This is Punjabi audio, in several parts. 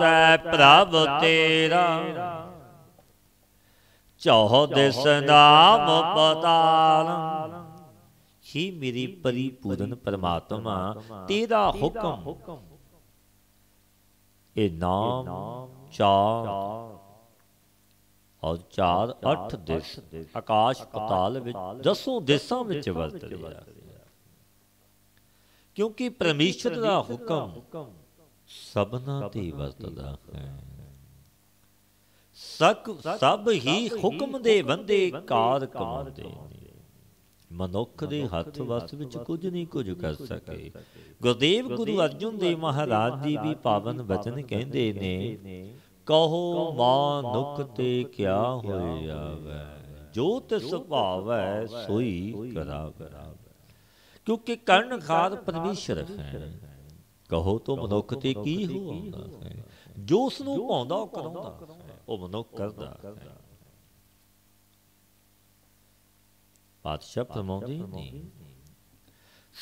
ਤੈ ਪ੍ਰਭ ਤੇਰਾ ਚੌਹ ਦਿਸ ਨਾਮ ਪਤਾਲ ਹੀ ਮੇਰੀ ਪਰਿਪੂਰਨ ਪਰਮਾਤਮਾ ਤੇਰਾ ਹੁਕਮ ਇਹ ਨਾਮ ਚਾਰ ਔਰ ਚਾਰ ਅੱਠ ਦਿਸ ਆਕਾਸ਼ ਪਤਾਲ ਵਿੱਚ ਦਸੋਂ ਦੇਸਾਂ ਵਿੱਚ ਵਰਤ ਕਿਉਂਕਿ ਪਰਮੇਸ਼ਰ ਦਾ ਹੁਕਮ ਸਭਨਾ ਤੇ ਵਸਦਾ ਹੈ ਸਕ ਸਭ ਹੀ ਹੁਕਮ ਦੇ ਬੰਦੇ ਕਾਰ ਕਮਾਉਂਦੇ ਮਨੁੱਖ ਦੇ ਹੱਥ ਵਸ ਵਿੱਚ ਕੁਝ ਨਹੀਂ ਕੁਝ ਕਰ ਸਕੇ ਗੁਰਦੇਵ ਗੁਰੂ ਅਰਜੁਨ ਦੇ ਮਹਾਰਾਜ ਜੀ ਵੀ ਪਾਵਨ ਬਚਨ ਕਹਿੰਦੇ ਨੇ ਕਹੋ ਮਾਨੁਖ ਤੇ ਕਿਆ ਹੋਇ ਆਵੈ ਜੋ ਤਿਸ ਭਾਵੈ ਸੋਈ ਕਰਾ ਕਿਉਂਕਿ ਕਰਨ ਖਾਦ ਪਰਮੇਸ਼ਰ ਹੈ ਕਹੋ ਤੋ ਮਨੁੱਖ ਤੇ ਕੀ ਹੋਉਂਦਾ ਜੋ ਉਸ ਨੂੰ ਪਾਉਂਦਾ ਉਹ ਕਰਾਉਂਦਾ ਉਹ ਮਨੁੱਖ ਕਰਦਾ ਪਾਤਸ਼ਾਹ ਫਰਮਾਉਂਦੇ ਨੇ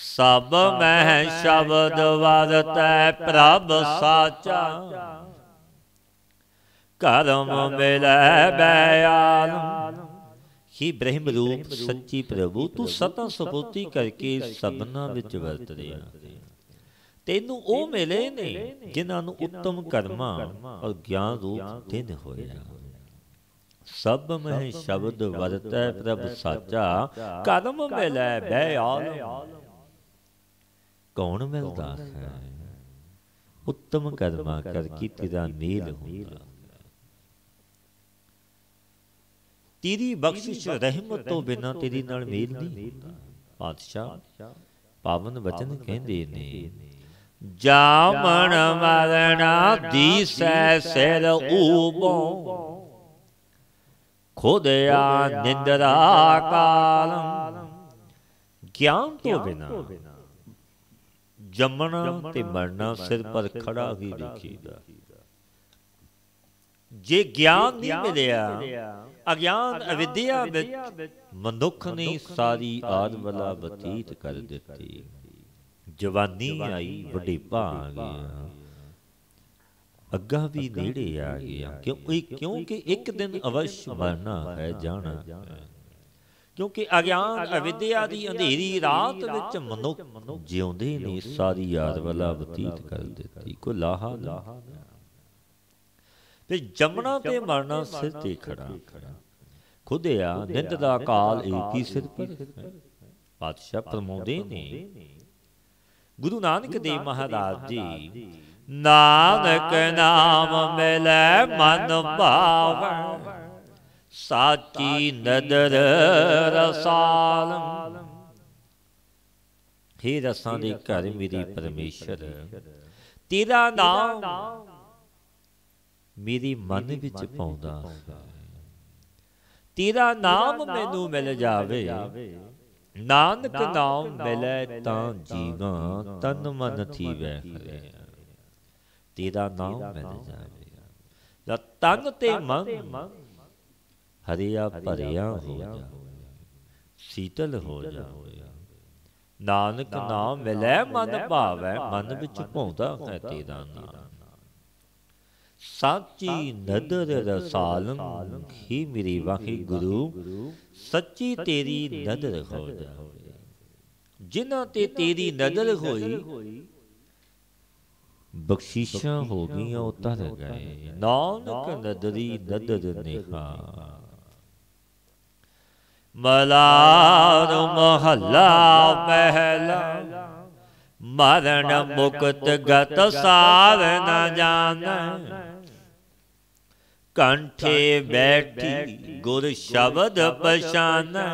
ਸਭ ਮਹਿ ਸ਼ਬਦ ਵਰਤੈ ਪ੍ਰਭ ਸਾਚਾ ਕਰਮ ਮਿਲੈ ਬਿਆਨ ਹੀ ਬ੍ਰਹਮ ਰੂਪ ਸੱਚੀ ਪ੍ਰਭੂ ਤੂੰ ਸਤਾ ਸੁਪੋਤੀ ਕਰਕੇ ਸਭਨਾ ਵਿੱਚ ਵਰਤ ਰਿਹਾ ਤੈਨੂੰ ਉਹ ਮਿਲੇ ਨੇ ਜਿਨ੍ਹਾਂ ਨੂੰ ਉੱਤਮ ਕਰਮਾਂ ਔਰ ਗਿਆਨ ਰੂਪ ਦਿਨ ਹੋਇਆ ਸਭ ਮਹਿ ਸ਼ਬਦ ਵਰਤੈ ਪ੍ਰਭ ਸਾਚਾ ਕਦਮ ਮਿਲੈ ਬੈ ਆਲਮ ਕੌਣ ਮਿਲਦਾ ਹੈ ਉੱਤਮ ਕਰਮਾ ਕਰ ਕੀਤੀ ਦਾ ਮੇਲ ਹੁੰਦਾ ਤੇਰੀ ਬਖਸ਼ਿਸ਼ ਰਹਿਮਤ ਤੋਂ ਬਿਨਾ ਤੇਰੀ ਨਾਲ ਮੇਲ ਨਹੀਂ ਪਾਤਸ਼ਾਹ ਪਾਵਨ ਵਚਨ ਕਹਿੰਦੇ ਨੇ ਜਾਮਣ ਮਰਣਾ ਦੀਸੈ ਸਿਰ ਊਬੋ ਖੁਦਿਆ ਨਿੰਦਰਾ ਕਾਲਮ ਗਿਆਨ ਤੋਂ ਬਿਨਾ ਜੰਮਣਾ ਤੇ ਮਰਨਾ ਸਿਰ ਪਰ ਖੜਾ ਵੀ ਦੇਖੀਦਾ ਜੇ ਗਿਆਨ ਨਹੀਂ ਮਿਲਿਆ ਅਗਿਆਨ ਅਵਿਦਿਆ ਵਿੱਚ ਮਨੁੱਖ ਨੇ ਸਾਰੀ ਆਦਮਲਾ ਬਤੀਤ ਕਰ ਦਿੱਤੀ ਜਵਾਨੀ ਆਈ ਵਡੇਪਾ ਆ ਗਿਆ ਅੱਗਾ ਵੀ ਨੇੜੇ ਆ ਗਿਆ ਕਿਉਂਕਿ ਕਿਉਂਕਿ ਇੱਕ ਦਿਨ ਅਵਸ਼ ਮਰਨਾ ਹੈ ਜਾਣਾ ਕਿਉਂਕਿ ਅਗਿਆਨ ਅਵਿਦਿਆ ਦੀ ਅੰਧੇਰੀ ਰਾਤ ਵਿੱਚ ਮਨੁੱਖ ਜਿਉਂਦੇ ਨੇ ਸਾਰੀ ਯਾਦ ਵਾਲਾ ਬਤੀਤ ਕਰ ਦਿੱਤੀ ਕੋ ਲਾਹਾ ਲਾਹਾ ਫਿਰ ਜੰਮਣਾ ਤੇ ਮਰਨਾ ਸਿਰ ਤੇ ਖੜਾ ਖੁਦਿਆ ਨਿੰਦ ਦਾ ਕਾਲ ਏਕੀ ਸਿਰ ਪਰ ਪਾਤਸ਼ਾਹ ਪਰਮੋਦੇ ਨੇ ਗੁਰੂ ਨਾਨਕ ਦੇਵ ਮਹਾਰਾਜ ਜੀ ਨਾਨਕ ਨਾਮ ਮਿਲੈ ਮਨ ਭਾਵਣ ਸਾਚੀ ਨਦਰ ਰਸਾਲਮ ਹੀ ਰਸਾਂ ਦੇ ਘਰ ਮੇਰੀ ਪਰਮੇਸ਼ਰ ਤੇਰਾ ਨਾਮ ਮੇਰੀ ਮਨ ਵਿੱਚ ਪਾਉਂਦਾ ਤੇਰਾ ਨਾਮ ਮੈਨੂੰ ਮਿਲ ਜਾਵੇ ਨਾਨਕ ਨਾਮ ਮਿਲੇ ਤਾਂ ਜੀਵਾਂ ਤਨ ਮਨ ਥੀਵੇ ਤੇ ਤੇਰਾ ਨਾਮ ਮਿਲ ਜਾਵੇ ਜਦ ਤਨ ਤੇ ਮਨ ਹਰਿਆ ਭਰਿਆ ਹੋ ਜਾ ਸੀਤਲ ਹੋ ਜਾ ਨਾਨਕ ਨਾਮ ਮਿਲੇ ਮਨ ਭਾਵੇ ਮਨ ਵਿੱਚ ਭੌਂਦਾ ਹੈ ਤੇਰਾ ਨਾਮ ਸਾਚੀ ਨਦਰ ਰਸਾਲਮ ਹੀ ਮੇਰੀ ਵਾਹੀ ਗੁਰੂ ਸੱਚੀ ਤੇਰੀ ਨਦਰ ਹੋਵੇ ਜਿਨ੍ਹਾਂ ਤੇ ਤੇਰੀ ਨਦਰ ਹੋਈ ਬਖਸ਼ਿਸ਼ਾਂ ਹੋ ਗਈਆਂ ਉਤਰ ਗਏ ਨਾਨਕ ਨਦਰੀ ਨਦਰ ਨਿਖਾ ਮਲਾਰ ਮਹੱਲਾ ਪਹਿਲਾ ਮਰਨ ਮੁਕਤ ਗਤ ਸਾਰ ਨਾ ਜਾਣੈ ਕੰਠੇ ਬੈਠੀ ਗੁਰ ਸ਼ਬਦ ਪਛਾਨਾ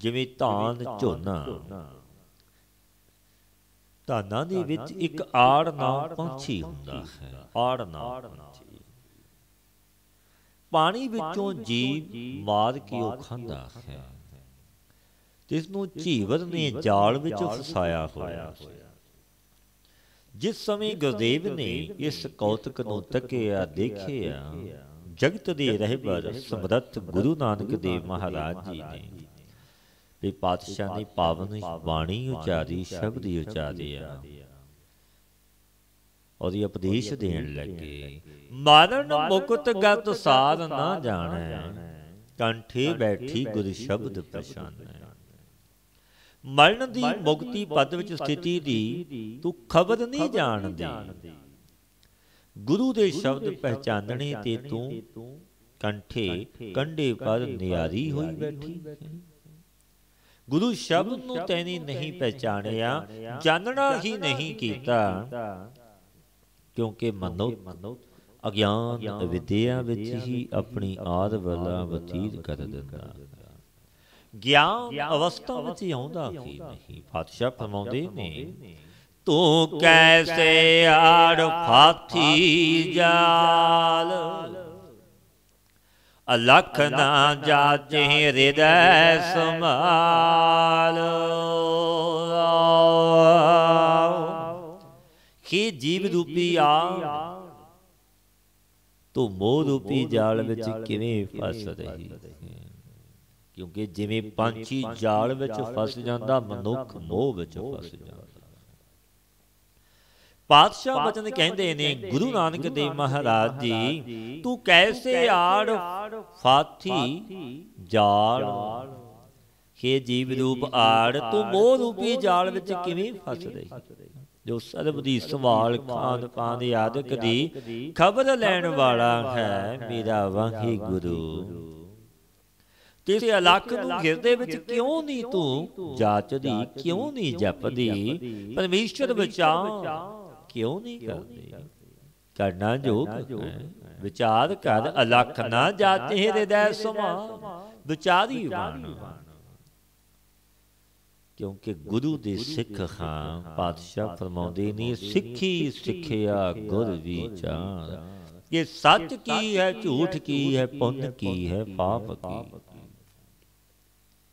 ਜਿਵੇਂ ਧਾਨ ਝੋਨਾ ਧਾਨਾਂ ਦੇ ਵਿੱਚ ਇੱਕ ਆੜ ਨਾ ਪਹੁੰਚੀ ਹੁੰਦਾ ਹੈ ਆੜ ਪਹੁੰਚੀ ਪਾਣੀ ਵਿੱਚੋਂ ਜੀਵ ਮਾਰ ਕੇ ਉਹ ਖਾਂਦਾ ਹੈ ਜਿਸ ਨੂੰ ਝੀਵਰ ਨੇ ਜਾਲ ਵਿੱਚ ਫਸਾਇਆ ਹੋਇਆ ਹੈ ਜਿਸ ਸਮੇਂ ਗੁਰਦੇਵ ਨੇ ਇਸ ਕੌਤਕ ਨੂੰ ਤੱਕਿਆ ਦੇਖਿਆ ਜਗਤ ਦੇ ਰਹਿਬਰ ਸਮਰੱਥ ਗੁਰੂ ਨਾਨਕ ਦੇਵ ਮਹਾਰਾਜ ਜੀ ਨੇ ਵੀ ਪਾਤਸ਼ਾਹ ਨੇ ਪਾਵਨ ਬਾਣੀ ਉਚਾਰੀ ਸ਼ਬਦ ਹੀ ਉਚਾਰਿਆ ਉਹਦੀ ਉਪਦੇਸ਼ ਦੇਣ ਲੱਗੇ ਮਰਨ ਮੁਕਤ ਗਤ ਸਾਧ ਨਾ ਜਾਣੈ ਕੰਠੇ ਬੈਠੀ ਗੁਰ ਸ਼ਬਦ ਪਛਾਨੈ ਮਰਨ ਦੀ ਮੁਕਤੀ ਪਦ ਵਿੱਚ ਸਥਿਤੀ ਦੀ ਤੂੰ ਖਬਰ ਨਹੀਂ ਜਾਣਦੀ ਗੁਰੂ ਦੇ ਸ਼ਬਦ ਪਹਿਚਾਨਣੇ ਤੇ ਤੂੰ ਕੰਠੇ ਕੰਡੇ ਪਰ ਨਿਆਰੀ ਹੋਈ ਬੈਠੀ ਗੁਰੂ ਸ਼ਬਦ ਨੂੰ ਤੈਨੇ ਨਹੀਂ ਪਹਿਚਾਣਿਆ ਜਾਣਣਾ ਹੀ ਨਹੀਂ ਕੀਤਾ ਕਿਉਂਕਿ ਮਨੋ ਅਗਿਆਨ ਵਿਦਿਆ ਵਿੱਚ ਹੀ ਆਪਣੀ ਆਦ ਵਲਾ ਬਤੀਤ ਕਰ ਦਿੰਦਾ ਗਿਆਨ ਅਵਸਥਾ ਵਿੱਚ ਆਉਂਦਾ ਕੀ ਨਹੀਂ ਫਤਸ਼ਾ ਫਰਮਾਉਂਦੇ ਨੇ ਤੂੰ ਕੈਸੇ ਆੜ ਫਾਥੀ ਜਾਲ ਅਲਖ ਨਾ ਜਾਜੇ ਹਿਰਦੈ ਸਮਾਲ ਕੀ ਜੀਵ ਰੂਪੀ ਆ ਤੂੰ ਮੋਹ ਰੂਪੀ ਜਾਲ ਵਿੱਚ ਕਿਵੇਂ ਫਸ ਰਹੀ ਹੈ ਕਿਉਂਕਿ ਜਿਵੇਂ ਪੰਛੀ ਜਾਲ ਵਿੱਚ ਫਸ ਜਾਂਦਾ ਮਨੁੱਖ ਮੋਹ ਵਿੱਚ ਫਸ ਜਾਂਦਾ ਪਾਤਸ਼ਾਹ ਬਚਨ ਕਹਿੰਦੇ ਨੇ ਗੁਰੂ ਨਾਨਕ ਦੇਵ ਮਹਾਰਾਜ ਜੀ ਤੂੰ ਕੈਸੇ ਆੜ ਫਾਥੀ ਜਾਲ ਕੇ ਜੀਵ ਰੂਪ ਆੜ ਤੂੰ ਮੋਹ ਰੂਪੀ ਜਾਲ ਵਿੱਚ ਕਿਵੇਂ ਫਸ ਰਹੀ ਜੋ ਸਰਬ ਦੀ ਸਵਾਲ ਖਾਂਦ ਪਾਨ ਦੀ ਆਦਿਕ ਦੀ ਖਬਰ ਲੈਣ ਵਾਲਾ ਹੈ ਮੇਰਾ ਗੁਰੂ ਤੇ ਇਸ ਨੂੰ ਘਿਰਦੇ ਵਿੱਚ ਕਿਉਂ ਨਹੀਂ ਤੂੰ ਜਾਚਦੀ ਕਿਉਂ ਨਹੀਂ ਜਪਦੀ ਪਰਮੇਸ਼ਰ ਬਚਾਓ ਕਿਉਂ ਨਹੀਂ ਕਰਦੇ ਕਰਨਾ ਜੋਗ ਵਿਚਾਰ ਕਰ ਅਲਖ ਨਾ ਜਾਤੇ ਹਿਰਦੈ ਸਮਾ ਵਿਚਾਰੀ ਬਾਣ ਕਿਉਂਕਿ ਗੁਰੂ ਦੇ ਸਿੱਖ ਖਾਂ ਪਾਤਸ਼ਾਹ ਫਰਮਾਉਂਦੇ ਨੇ ਸਿੱਖੀ ਸਿੱਖਿਆ ਗੁਰ ਵਿਚਾਰ ਇਹ ਸੱਚ ਕੀ ਹੈ ਝੂਠ ਕੀ ਹੈ ਪੁੰਨ ਕੀ ਹੈ ਪਾਪ ਕੀ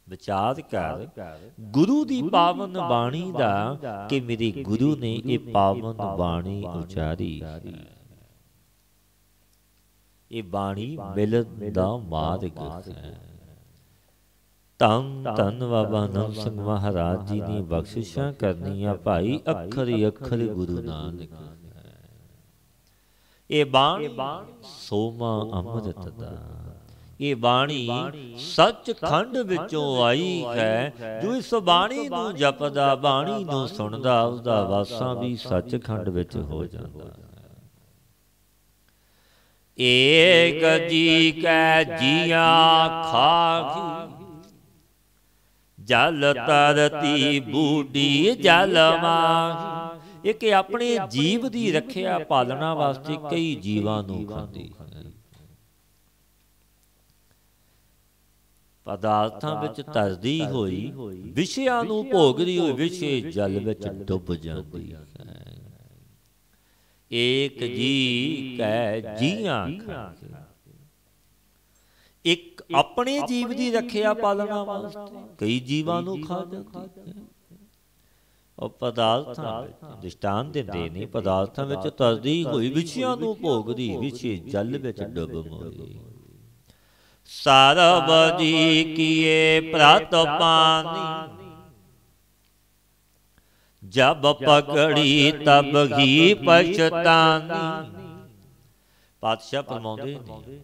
ਵਿਚਾਰ ਕਰ ਗੁਰੂ ਦੀ ਪਾਵਨ ਬਾਣੀ ਦਾ ਕਿ ਮੇਰੇ ਗੁਰੂ ਨੇ ਇਹ ਪਾਵਨ ਬਾਣੀ ਉਚਾਰੀ ਇਹ ਬਾਣੀ ਮਿਲਨ ਦਾ ਮਾਰਗ ਹੈ ਤੰ ਤਨ ਬਾਬਾ ਨਾਮ ਸਿੰਘ ਮਹਾਰਾਜ ਜੀ ਦੀ ਬਖਸ਼ਿਸ਼ਾਂ ਕਰਨੀਆਂ ਭਾਈ ਅੱਖਰ ਅੱਖਰ ਗੁਰੂ ਨਾਨਕ ਇਹ ਬਾਣੀ ਸੋਮਾ ਅੰਮ੍ਰਿਤ ਦਾ ਇਹ ਬਾਣੀ ਸੱਚਖੰਡ ਵਿੱਚੋਂ ਆਈ ਹੈ ਜੋ ਇਸ ਬਾਣੀ ਨੂੰ ਜਪਦਾ ਬਾਣੀ ਨੂੰ ਸੁਣਦਾ ਉਸ ਦਾ ਵਾਸਾ ਵੀ ਸੱਚਖੰਡ ਵਿੱਚ ਹੋ ਜਾਂਦਾ ਏਕ ਜੀ ਕੈ ਜੀਆ ਖਾਖੀ ਜਲ ਤਰਤੀ ਬੂਡੀ ਜਲਵਾ ਇਹ ਕਿ ਆਪਣੇ ਜੀਵ ਦੀ ਰੱਖਿਆ ਪਾਲਣਾ ਵਾਸਤੇ ਕਈ ਜੀਵਾਂ ਨੂੰ ਖਾਂਦੀ ਪਦਾਰਥਾਂ ਵਿੱਚ ਤਰਦੀ ਹੋਈ ਵਿਸ਼ਿਆਂ ਨੂੰ ਭੋਗਦੀ ਹੋਈ ਵਿਸ਼ੇ ਜਲ ਵਿੱਚ ਡੁੱਬ ਜਾਂਦੀ ਹੈ ਇੱਕ ਜੀ ਕਹਿ ਜੀਆਂ ਇੱਕ ਆਪਣੇ ਜੀਵ ਦੀ ਰੱਖਿਆ ਪਾਲਣਾ ਵਾਸਤੇ ਕਈ ਜੀਵਾਂ ਨੂੰ ਖਾ ਜਾਂਦੀ ਹੈ ਉਹ ਪਦਾਰਥਾਂ ਦਿਸ਼ਟਾਨ ਦਿੰਦੇ ਨਹੀਂ ਪਦਾਰਥਾਂ ਵਿੱਚ ਤਰਦੀ ਹੋਈ ਵਿਸ਼ਿਆਂ ਨੂੰ ਭੋਗਦੀ ਵਿਛੇ ਜਲ ਵਿੱਚ ਡੁੱਬ ਮੋਈ ਸਰਬ ਜੀ ਕੀਏ ਪ੍ਰਤ ਪਾਨੀ ਜਬ ਪਕੜੀ ਤਬ ਹੀ ਪਛਤਾਨੀ ਪਾਤਸ਼ਾਹ ਫਰਮਾਉਂਦੇ ਨੇ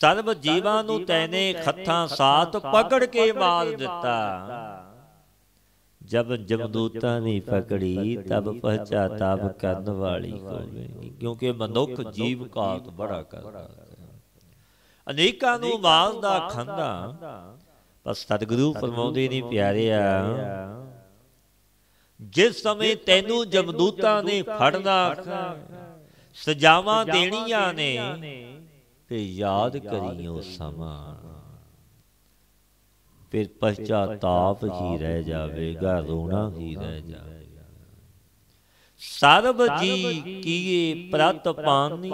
ਸਰਬ ਜੀਵਾਂ ਨੂੰ ਤੈਨੇ ਖੱਥਾਂ ਸਾਥ ਪਕੜ ਕੇ ਮਾਰ ਦਿੱਤਾ ਜਬ ਜਮਦੂਤਾਂ ਨੇ ਪਕੜੀ ਤਬ ਪਹਚਾਤਾਪ ਕਰਨ ਵਾਲੀ ਹੋਵੇਗੀ ਕਿਉਂਕਿ ਮਨੁੱਖ ਜੀਵ ਕਾਤ ਬੜਾ ਕਰਦਾ ਅਨੇਕਾਂ ਨੂੰ ਮਾਲ ਦਾ ਖਾਂਦਾ ਪਰ ਸਤਿਗੁਰੂ ਪਰਮਾਉਂਦੇ ਨਹੀਂ ਪਿਆਰਿਆ ਜਿਸ ਸਮੇਂ ਤੈਨੂੰ ਜਮਦੂਤਾਂ ਨੇ ਫੜਨਾ ਸਜਾਵਾਂ ਦੇਣੀਆਂ ਨੇ ਤੇ ਯਾਦ ਕਰੀਓ ਸਮਾਂ ਫਿਰ ਪਛਤਾਤਾਪ ਹੀ ਰਹਿ ਜਾਵੇਗਾ ਰੋਣਾ ਹੀ ਰਹਿ ਜਾਵੇਗਾ ਸਰਬ ਜੀ ਕੀਏ ਪ੍ਰਤ ਪਾਨੀ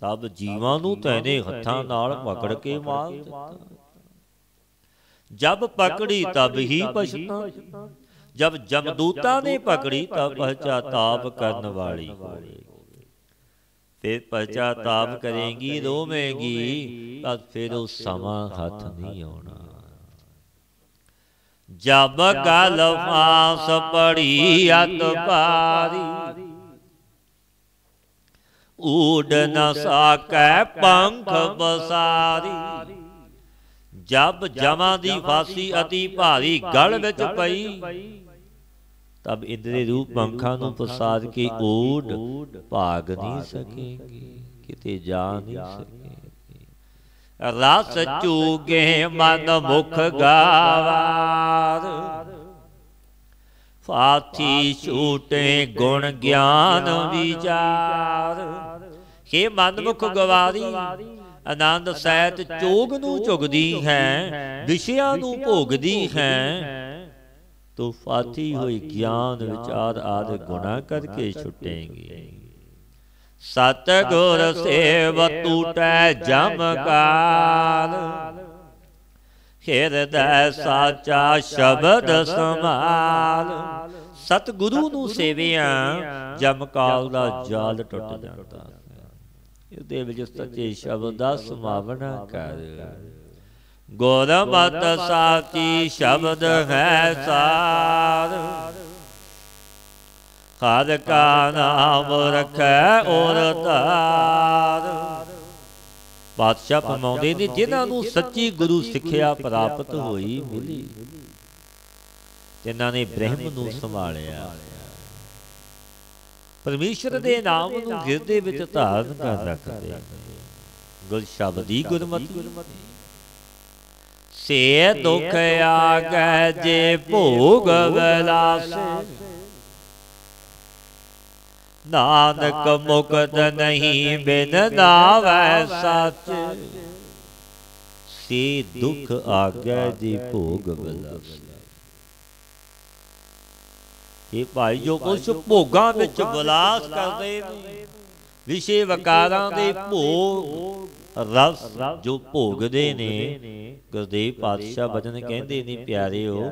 ਤਬ ਜੀਵਾਂ ਨੂੰ ਤੈਨੇ ਹੱਥਾਂ ਨਾਲ ਮਕੜ ਕੇ ਮਾਰ ਦਿੱਤਾ ਜਬ ਪਕੜੀ ਤਬ ਹੀ ਪਛਤਾ ਜਬ ਜਮਦੂਤਾਂ ਨੇ ਪਕੜੀ ਤਬ ਪਛਤਾਪ ਕਰਨ ਵਾਲੀ ਹੋਵੇ ਫਿਰ ਪਛਤਾਪ ਕਰੇਗੀ ਰੋਵੇਂਗੀ ਤਦ ਫਿਰ ਉਹ ਸਮਾਂ ਹੱਥ ਨਹੀਂ ਆਉਣਾ ਜਬ ਕਲ ਫਾਸ ਪੜੀ ਅਤ ਪਾਰੀ ਊੜ ਨ ਸਾਕੈ ਪੰਖ ਬਸਾਰੀ ਜਬ ਜਮਾਂ ਦੀ ਫਾਸੀ ਅਤੀ ਭਾਰੀ ਗਲ ਵਿੱਚ ਪਈ ਤਬ ਇੰਦਰੇ ਰੂਪ ਪੰਖਾਂ ਨੂੰ ਪ੍ਰਸਾਦ ਕੇ ਊੜ ਭਾਗ ਨਹੀਂ ਸਕੇਗੀ ਕਿਤੇ ਜਾ ਨਹੀਂ ਸਕੇਗੀ ਰਸ ਚੂਗੇ ਮਨ ਮੁਖ ਗਾਵਾਰ ਫਾਤੀ ਛੂਟੇ ਗੁਣ ਗਿਆਨ ਵਿਚਾਰ ਹੇ ਮਨਮੁਖ ਗਵਾਰੀ ਆਨੰਦ ਸਹਿਤ ਚੋਗ ਨੂੰ ਝੁਗਦੀ ਹੈ ਵਿਸ਼ਿਆਂ ਨੂੰ ਭੋਗਦੀ ਹੈ ਤੋ ਫਾਤੀ ਹੋਈ ਗਿਆਨ ਵਿਚਾਰ ਆਦਿ ਗੁਣਾ ਕਰਕੇ ਛੁਟੇਗੀ ਸਤ ਗੁਰ ਸੇਵ ਤੂਟੈ ਜਮ ਕਾਲ ਹਿਰਦੈ ਸਾਚਾ ਸ਼ਬਦ ਸੰਭਾਲ ਸਤ ਗੁਰੂ ਨੂੰ ਸੇਵਿਆਂ ਜਮ ਕਾਲ ਦਾ ਜਾਲ ਟੁੱਟ ਜਾਂਦਾ ਇਹਦੇ ਵਿੱਚ ਸੱਚੇ ਸ਼ਬਦ ਦਾ ਸਮਾਵਨ ਕਰ ਗੁਰ ਮਤ ਸਾਚੀ ਸ਼ਬਦ ਹੈ ਸਾਰ ਖਾਦ ਕਾ ਨਾਮ ਰਖੈ ਔਰ ਧਾਰ ਬਾਦਸ਼ਾਹ ਫਰਮਾਉਂਦੇ ਨੇ ਜਿਨ੍ਹਾਂ ਨੂੰ ਸੱਚੀ ਗੁਰੂ ਸਿੱਖਿਆ ਪ੍ਰਾਪਤ ਹੋਈ ਮਿਲੀ ਜਿਨ੍ਹਾਂ ਨੇ ਬ੍ਰਹਮ ਨੂੰ ਸੰਭਾਲਿਆ ਪਰਮੇਸ਼ਰ ਦੇ ਨਾਮ ਨੂੰ ਹਿਰਦੇ ਵਿੱਚ ਧਾਰਨ ਕਰ ਰੱਖਦੇ ਗੁਰ ਸ਼ਬਦੀ ਗੁਰਮਤਿ ਸੇ ਦੁਖ ਆਗੈ ਜੇ ਭੋਗ ਵਿਲਾਸੇ ਨਾਨਕ ਮੁਕਤ ਨਹੀਂ ਬਿਨ ਨਾਵੈ ਸੱਚ ਸੇ ਦੁਖ ਆਗੈ ਜੀ ਭੋਗ ਵਿਲਾਸੇ ਇਹ ਭਾਈ ਜੋ ਕੁਛ ਭੋਗਾਂ ਵਿੱਚ ਬਲਾਸ ਕਰਦੇ ਨੇ ਵਿਸ਼ੇ ਵਕਾਰਾਂ ਦੇ ਭੋਗ ਰਸ ਜੋ ਭੋਗਦੇ ਨੇ ਗੁਰਦੇਵ ਪਾਤਸ਼ਾਹ ਬਚਨ ਕਹਿੰਦੇ ਨੇ ਪਿਆਰਿਓ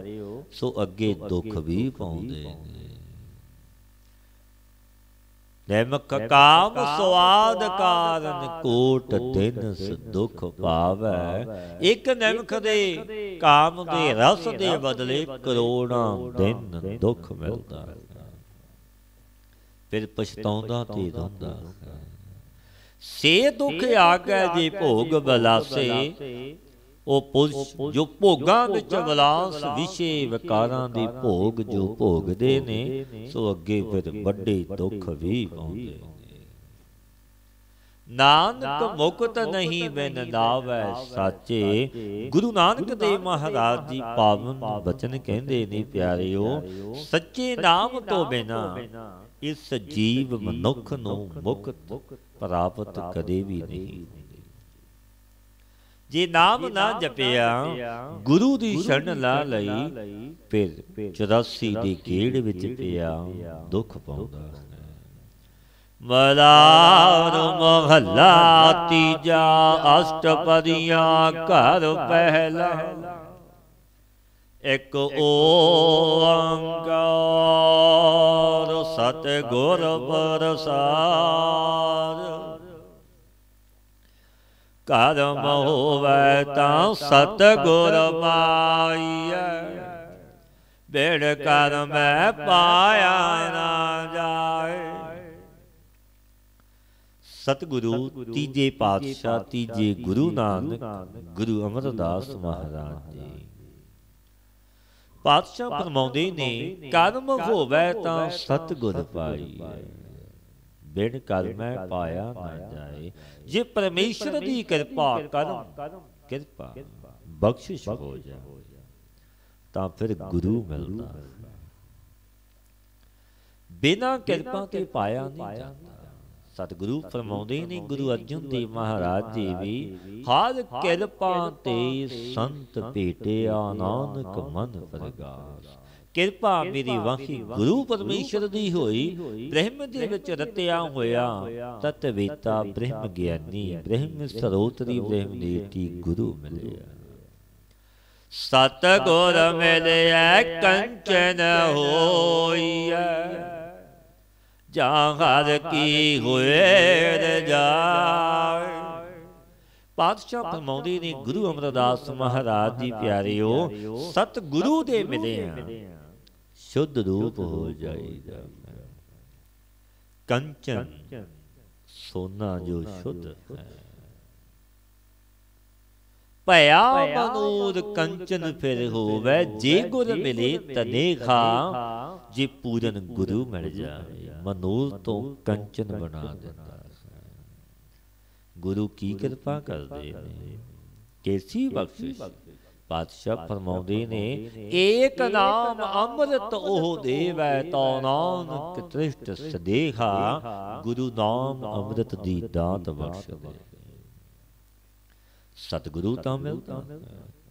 ਸੋ ਅੱਗੇ ਦੁੱਖ ਵੀ ਪਾਉਂਦੇ ਨੇ ਨਿਮਕ ਕਾਮ ਸਵਾਦ ਕਾਰਨ ਕੋਟ ਦਿਨ ਸੁਖ ਪਾਵੈ ਇੱਕ ਨਿਮਕ ਦੇ ਕਾਮ ਦੇ ਰਸ ਦੇ ਬਦਲੇ ਕਰੋੜਾਂ ਦਿਨ ਦੁੱਖ ਮਿਲਦਾ ਫਿਰ ਪਛਤਾਉਂਦਾ ਤੇ ਰੋਂਦਾ ਸੇ ਦੁਖ ਆਗੈ ਜੇ ਭੋਗ ਬਲਾਸੇ ਉਹ ਪੁਰਸ਼ ਜੋ ਭੋਗਾਂ ਵਿੱਚ ਵਿਲਾਸ ਵਿਸ਼ੇ ਵਿਕਾਰਾਂ ਦੇ ਭੋਗ ਜੋ ਭੋਗਦੇ ਨੇ ਸੋ ਅੱਗੇ ਫਿਰ ਵੱਡੇ ਦੁੱਖ ਵੀ ਪਾਉਂਦੇ ਨਾਨਕ ਮੁਕਤ ਨਹੀਂ ਬਿਨ ਨਾਵੈ ਸਾਚੇ ਗੁਰੂ ਨਾਨਕ ਦੇਵ ਮਹਾਰਾਜ ਜੀ ਪਾਵਨ ਬਚਨ ਕਹਿੰਦੇ ਨੇ ਪਿਆਰਿਓ ਸੱਚੇ ਨਾਮ ਤੋਂ ਬਿਨਾ ਇਸ ਜੀਵ ਮਨੁੱਖ ਨੂੰ ਮੁਕਤ ਪ੍ਰਾਪਤ ਕਦੇ ਵੀ ਨਹੀਂ ਜੇ ਨਾਮ ਨਾ ਜਪਿਆ ਗੁਰੂ ਦੀ ਸ਼ਰਨ ਲਾ ਲਈ ਫਿਰ 84 ਦੀ ਗੇੜ ਵਿੱਚ ਪਿਆ ਦੁੱਖ ਪਾਉਂਦਾ ਮਦਾਰ ਮਹੱਲਾ ਤੀਜਾ ਅਸ਼ਟਪਦੀਆਂ ਘਰ ਪਹਿਲਾ ਇੱਕ ਓੰਕਾਰ ਸਤਿਗੁਰ ਪਰਸਾਦ ਘਰ ਹੋਵੇ ਤਾਂ ਸਤ ਗੁਰ ਮਾਈਐ ਕਰਮ ਕਰ ਮੈਂ ਪਾਇਆ ਨਾ ਜਾਏ ਸਤਿਗੁਰੂ ਤੀਜੇ ਪਾਤਸ਼ਾਹ ਤੀਜੇ ਗੁਰੂ ਨਾਨਕ ਗੁਰੂ ਅਮਰਦਾਸ ਮਹਾਰਾਜ ਜੀ ਪਾਤਸ਼ਾਹ ਫਰਮਾਉਂਦੇ ਨੇ ਕਰਮ ਹੋਵੇ ਤਾਂ ਸਤਗੁਰ ਪਾਈਐ ਬਿਨ ਕਰਮੈ ਪਾਇਆ ਨਾ ਜਾਏ ਜੇ ਪਰਮੇਸ਼ਰ ਦੀ ਕਿਰਪਾ ਕਰਮ ਕਿਰਪਾ ਬਖਸ਼ਿਸ਼ ਹੋ ਜਾ ਤਾਂ ਫਿਰ ਗੁਰੂ ਮਿਲਦਾ ਬਿਨਾ ਕਿਰਪਾ ਤੇ ਪਾਇਆ ਨਹੀਂ ਜਾਂਦਾ ਸਤਿਗੁਰੂ ਫਰਮਾਉਂਦੇ ਨੇ ਗੁਰੂ ਅਰਜਨ ਦੇਵ ਮਹਾਰਾਜ ਜੀ ਵੀ ਹਰ ਕਿਰਪਾ ਤੇ ਸੰਤ ਭੇਟਿਆ ਨਾਨਕ ਮਨ ਪ੍ਰਗਾਸ ਕਿਰਪਾ ਮੇਰੀ ਵਾਹੀ ਗੁਰੂ ਪਰਮੇਸ਼ਰ ਦੀ ਹੋਈ ਬ੍ਰਹਮ ਦੇ ਵਿੱਚ ਰਤਿਆ ਹੋਇਆ ਤਤ ਵੇਤਾ ਬ੍ਰਹਮ ਗਿਆਨੀ ਬ੍ਰਹਮ ਸਰੋਤਰੀ ਬ੍ਰਹਮ ਦੇਤੀ ਗੁਰੂ ਮਿਲਿਆ ਸਤ ਗੁਰ ਮਿਲਿਆ ਕੰਚਨ ਹੋਈਐ ਜਾਂ ਹਰ ਕੀ ਹੋਏ ਰਜਾਈ ਪਾਤਸ਼ਾਹ ਫਰਮਾਉਂਦੇ ਨੇ ਗੁਰੂ ਅਮਰਦਾਸ ਮਹਾਰਾਜ ਜੀ ਪਿਆਰਿਓ ਸਤ ਗੁਰੂ ਦੇ ਮਿਲੇ ਆ ਸ਼ੁੱਧ ਰੂਪ ਹੋ ਜਾਈਦਾ ਕੰਚਨ ਸੋਨਾ ਜੋ ਸ਼ੁੱਧ ਹੈ ਭਇਆ ਮਨੂਦ ਕੰਚਨ ਫਿਰ ਹੋਵੇ ਜੇ ਗੁਰ ਮਿਲੇ ਤਨੇ ਖਾ ਜੇ ਪੂਰਨ ਗੁਰੂ ਮਿਲ ਜਾਵੇ ਮਨੂਦ ਤੋਂ ਕੰਚਨ ਬਣਾ ਦਿੰਦਾ ਗੁਰੂ ਕੀ ਕਿਰਪਾ ਕਰਦੇ ਨੇ ਕੈਸੀ ਬਖਸ਼ਿਸ਼ ਪਾਤਸ਼ਾਹ ਫਰਮਾਉਂਦੇ ਨੇ ਏਕ ਨਾਮ ਅੰਮ੍ਰਿਤ ਉਹ ਦੇਵੈ ਤਉ ਨਾਮ ਤ੍ਰਿਸ਼ਟ ਸਦੇਹਾ ਗੁਰੂ ਨਾਮ ਅੰਮ੍ਰਿਤ ਦੀ ਦਾਤ ਬਖਸ਼ ਸਤਿਗੁਰੂ ਤਾਂ ਮਿਲਦਾ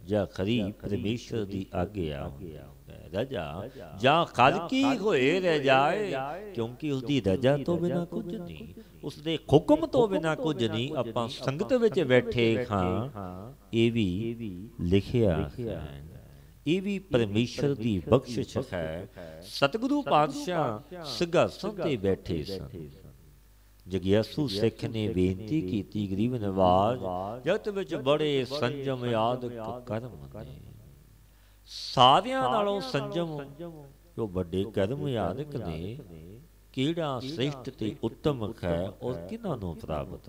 ਜਾਂ ਖਰੀ ਪਰਮੇਸ਼ਰ ਦੀ ਆਗਿਆ ਰਜਾ ਜਾਂ ਖਲਕੀ ਹੋਏ ਰਹਿ ਜਾਏ ਕਿਉਂਕਿ ਉਸ ਦੀ ਰਜਾ ਤੋਂ ਬਿਨਾ ਕੁਝ ਨਹੀਂ ਉਸ ਦੇ ਹੁਕਮ ਤੋਂ ਬਿਨਾ ਕੁਝ ਨਹੀਂ ਆਪਾਂ ਸੰਗਤ ਵਿੱਚ ਬੈਠੇ ਹਾਂ ਇਹ ਵੀ ਲਿਖਿਆ ਹੈ ਇਹ ਵੀ ਪਰਮੇਸ਼ਰ ਦੀ ਬਖਸ਼ਿਸ਼ ਹੈ ਸਤਿਗੁਰੂ ਪਾਤਸ਼ਾਹ ਸਿਗਾਸਨ ਤੇ ਬੈਠੇ ਸਨ ਜਗਿਆਸੂ ਸਿੱਖ ਨੇ ਬੇਨਤੀ ਕੀਤੀ ਗਰੀਬ ਨਵਾਜ਼ ਜਗਤ ਵਿੱਚ ਬੜੇ ਸੰਜਮ ਯਾਦ ਕਰਮ ਨੇ ਸਾਰਿਆਂ ਨਾਲੋਂ ਸੰਜਮ ਜੋ ਵੱਡੇ ਕਰਮ ਆਦਿਕ ਨੇ ਕਿਹੜਾ ਸ੍ਰਿਸ਼ਟ ਤੇ ਉੱਤਮ ਹੈ ਔਰ ਕਿਹਨਾਂ ਨੂੰ ਪ੍ਰਾਪਤ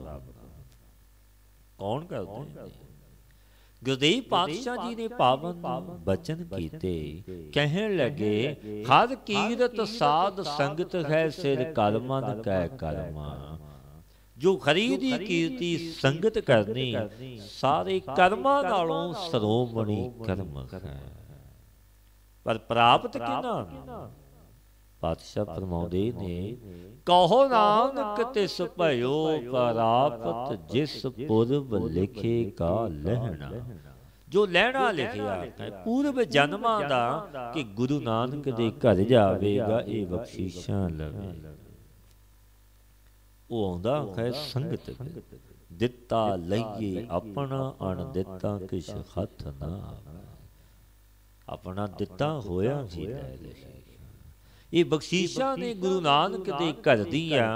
ਕੌਣ ਕਰਦੇ ਗੁਰਦੇਵ ਪਾਤਸ਼ਾਹ ਜੀ ਨੇ ਪਾਵਨ ਬਚਨ ਕੀਤੇ ਕਹਿਣ ਲੱਗੇ ਹਰ ਕੀਰਤ ਸਾਧ ਸੰਗਤ ਹੈ ਸਿਰ ਕਲਮਨ ਕਹਿ ਕਲਮਾ ਜੋ ਖਰੀ ਦੀ ਕੀਰਤੀ ਸੰਗਤ ਕਰਨੀ ਸਾਰੇ ਕਰਮਾਂ ਨਾਲੋਂ ਸਰੋਮਣੀ ਕਰਮ ਹੈ ਪਰ ਪ੍ਰਾਪਤ ਕਿਨਾਂ ਪਾਤਸ਼ਾਹ ਫਰਮਾਉਂਦੇ ਨੇ ਕਹੋ ਨਾਨਕ ਤਿਸ ਭਇਓ ਪ੍ਰਾਪਤ ਜਿਸ ਪੁਰਬ ਲਿਖੇ ਕਾ ਲਹਿਣਾ ਜੋ ਲਹਿਣਾ ਲਿਖਿਆ ਹੈ ਪੂਰਬ ਜਨਮਾਂ ਦਾ ਕਿ ਗੁਰੂ ਨਾਨਕ ਦੇ ਘਰ ਜਾਵੇਗਾ ਇਹ ਬਖਸ਼ੀਸ਼ਾਂ ਲਵੇ ਉਹ ਆਉਂਦਾ ਹੈ ਸੰਗਤ ਦਿੱਤਾ ਲਈਏ ਆਪਣਾ ਅਣ ਦਿੱਤਾ ਕਿਛ ਹੱਥ ਨਾ ਆਪਣਾ ਦਿੱਤਾ ਹੋਇਆ ਜੀ ਲੈ ਲੈ ਇਹ ਬਖਸ਼ੀਸ਼ਾਂ ਨੇ ਗੁਰੂ ਨਾਨਕ ਦੇ ਘਰ ਦੀਆਂ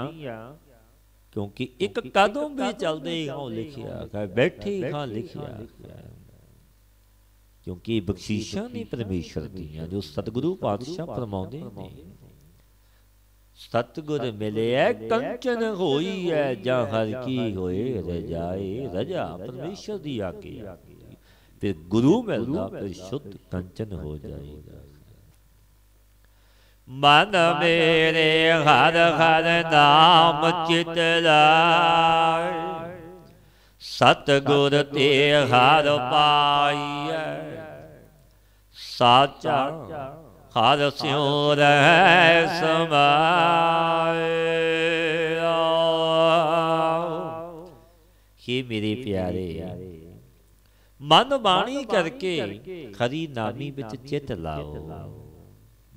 ਕਿਉਂਕਿ ਇੱਕ ਕਦੋਂ ਵੀ ਚਲਦੇ ਹਾਂ ਲਿਖਿਆ ਹੈ ਬੈਠੇ ਹਾਂ ਲਿਖਿਆ ਕਿਉਂਕਿ ਬਖਸ਼ੀਸ਼ਾਂ ਨੇ ਪਰਮੇਸ਼ਰ ਦੀਆਂ ਜੋ ਸਤਿਗੁਰੂ ਪਾਤਸ਼ਾਹ ਫਰਮਾਉਂਦੇ ਨੇ ਸਤਗੁਰ ਮਿਲਿਆ ਕੰਚਨ ਹੋਈ ਹੈ ਜਾਂ ਹਰ ਕੀ ਹੋਏ ਰਜਾਏ ਰਜਾ ਪਰਮੇਸ਼ਰ ਦੀ ਆਗੇ ਤੇ ਗੁਰੂ ਮਿਲਦਾ ਫਿਰ ਸ਼ੁੱਧ ਕੰਚਨ ਹੋ ਜਾਏਗਾ ਮਨ ਮੇਰੇ ਹਰ ਹਰ ਨਾਮ ਚਿਤ ਲਾਇ ਸਤ ਗੁਰ ਤੇ ਹਰ ਪਾਈਐ ਸਾਚਾ ਹਰ ਸਿਉ ਰਹਿ ਸਮਾਏ ਕੀ ਮੇਰੇ ਪਿਆਰੇ ਮਨ ਬਾਣੀ ਕਰਕੇ ਖਰੀ ਨਾਮੀ ਵਿੱਚ ਚਿਤ ਲਾਓ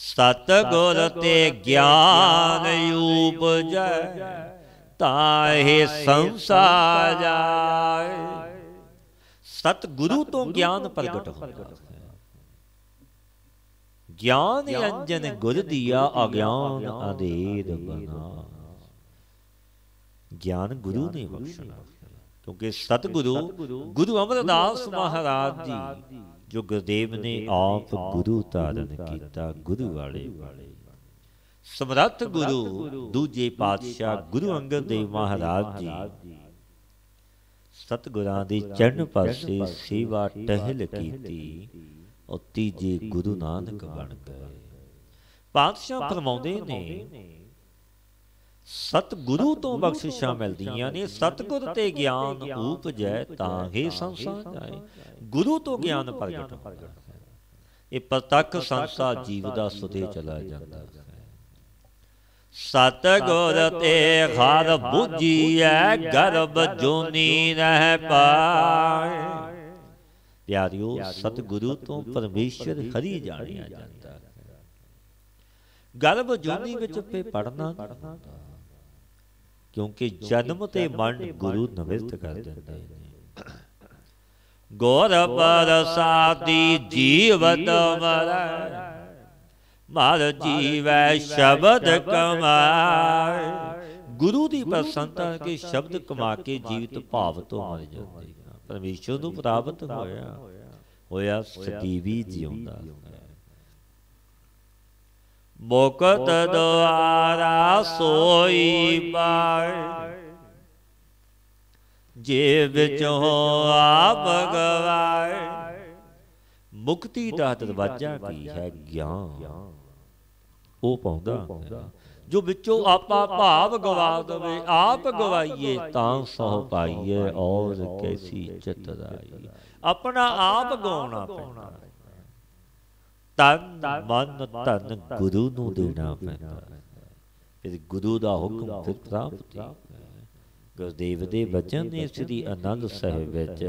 ਸਤ ਗੁਰ ਤੇ ਗਿਆਨ ਉਪਜੈ ਤਾਹੇ ਸੰਸਾਰ ਜਾਏ ਸਤ ਗੁਰੂ ਤੋਂ ਗਿਆਨ ਪ੍ਰਗਟ ਹੁੰਦਾ ਗਿਆਨ ਅੰਜਨ ਗੁਰ ਦੀਆ ਅਗਿਆਨ ਅਦੇਦ ਬਨਾ ਗਿਆਨ ਗੁਰੂ ਨੇ ਬਖਸ਼ਣਾ ਕਿਉਂਕਿ ਸਤਗੁਰੂ ਗੁਰੂ ਅਮਰਦਾਸ ਮਹਾਰਾਜ ਜੀ ਜੋ ਗੁਰਦੇਵ ਨੇ ਆਪ ਗੁਰੂ ਤਾਰਨ ਕੀਤਾ ਗੁਰੂ ਵਾਲੇ ਸਮਰੱਥ ਗੁਰੂ ਦੂਜੇ ਪਾਤਸ਼ਾਹ ਗੁਰੂ ਅੰਗਦ ਦੇਵ ਮਹਾਰਾਜ ਜੀ ਸਤਗੁਰਾਂ ਦੇ ਚਰਨ ਪਾਸੇ ਸੇਵਾ ਟਹਿਲ ਕੀਤੀ ਉਹ ਤੀਜੇ ਗੁਰੂ ਨਾਨਕ ਬਣ ਗਏ ਪਾਤਸ਼ਾਹ ਫਰਮਾਉਂਦੇ ਨੇ ਸਤਗੁਰੂ ਤੋਂ ਬਖਸ਼ਿਸ਼ਾਂ ਮਿਲਦੀਆਂ ਨੇ ਸਤਗੁਰ ਤੇ ਗਿਆਨ ਉਪਜੈ ਤਾਂ ਹੀ ਸੰਸਾਰ ਜਾਏ ਗੁਰੂ ਤੋਂ ਗਿਆਨ ਪ੍ਰਗਟ ਇਹ ਪ੍ਰਤੱਖ ਸੰਸਾ ਜੀਵ ਦਾ ਸੁਦੇ ਚਲਾ ਜਾਂਦਾ ਹੈ ਸਤ ਗੁਰ ਤੇ ਬੁੱਝੀ ਬੁੱਝੀਐ ਗਰਬ ਜੋਨੀ ਰਹਿ ਪਾਏ ਪਿਆਰਿਓ ਗੁਰੂ ਤੋਂ ਪਰਮੇਸ਼ਰ ਹਰੀ ਜਾਣਿਆ ਜਾਂਦਾ ਹੈ ਜੋਨੀ ਵਿੱਚ ਪੇ ਪੜਨਾ ਕਿਉਂਕਿ ਜਨਮ ਤੇ ਮਨ ਗੁਰੂ ਨਵਿਰਤ ਕਰ ਦਿੰਦੇ ਨੇ ਗੁਰ ਪ੍ਰਸਾਦੀ ਜੀਵਤ ਮਰੈ ਮਰ ਜੀਵੈ ਸ਼ਬਦ ਕਮਾਏ ਗੁਰੂ ਦੀ ਪ੍ਰਸੰਤਾ ਕੇ ਸ਼ਬਦ ਕਮਾ ਕੇ ਜੀਵਤ ਭਾਵ ਤੋਂ ਮਰ ਜਾਂਦੇ ਪਰਮੇਸ਼ਰ ਨੂੰ ਪ੍ਰਾਪਤ ਹੋਇਆ ਹੋਇਆ ਸਤੀਵੀ ਜਿਉਂਦਾ ਮੋਕਤ ਦੁਆਰਾ ਸੋਈ ਪਾਏ ਜੇ ਵਿੱਚੋਂ ਆਪ ਗਵਾਏ ਮੁਕਤੀ ਦਾ ਦਰਵਾਜ਼ਾ ਕੀ ਹੈ ਗਿਆਨ ਉਹ ਪਾਉਂਦਾ ਜੋ ਵਿੱਚੋਂ ਆਪਾ ਭਾਵ ਗਵਾ ਦਵੇ ਆਪ ਗਵਾਈਏ ਤਾਂ ਸਹੁ ਪਾਈਏ ਔਰ ਕੈਸੀ ਚਤਰਾਈ ਆਪਣਾ ਆਪ ਗਾਉਣਾ ਪੈਂਦਾ ਤਨ ਮਨ ਤਨ ਗੁਰੂ ਨੂੰ ਦੇਣਾ ਪੈਂਦਾ ਇਹ ਗੁਰੂ ਦਾ ਹੁਕਮ ਤੇ ਪ੍ਰਾਪਤੀ ਗੁਰਦੇਵ ਦੇ ਬਚਨ ਦੀ ਸ੍ਰੀ ਆਨੰਦ ਸਾਹਿਬ ਵਿੱਚ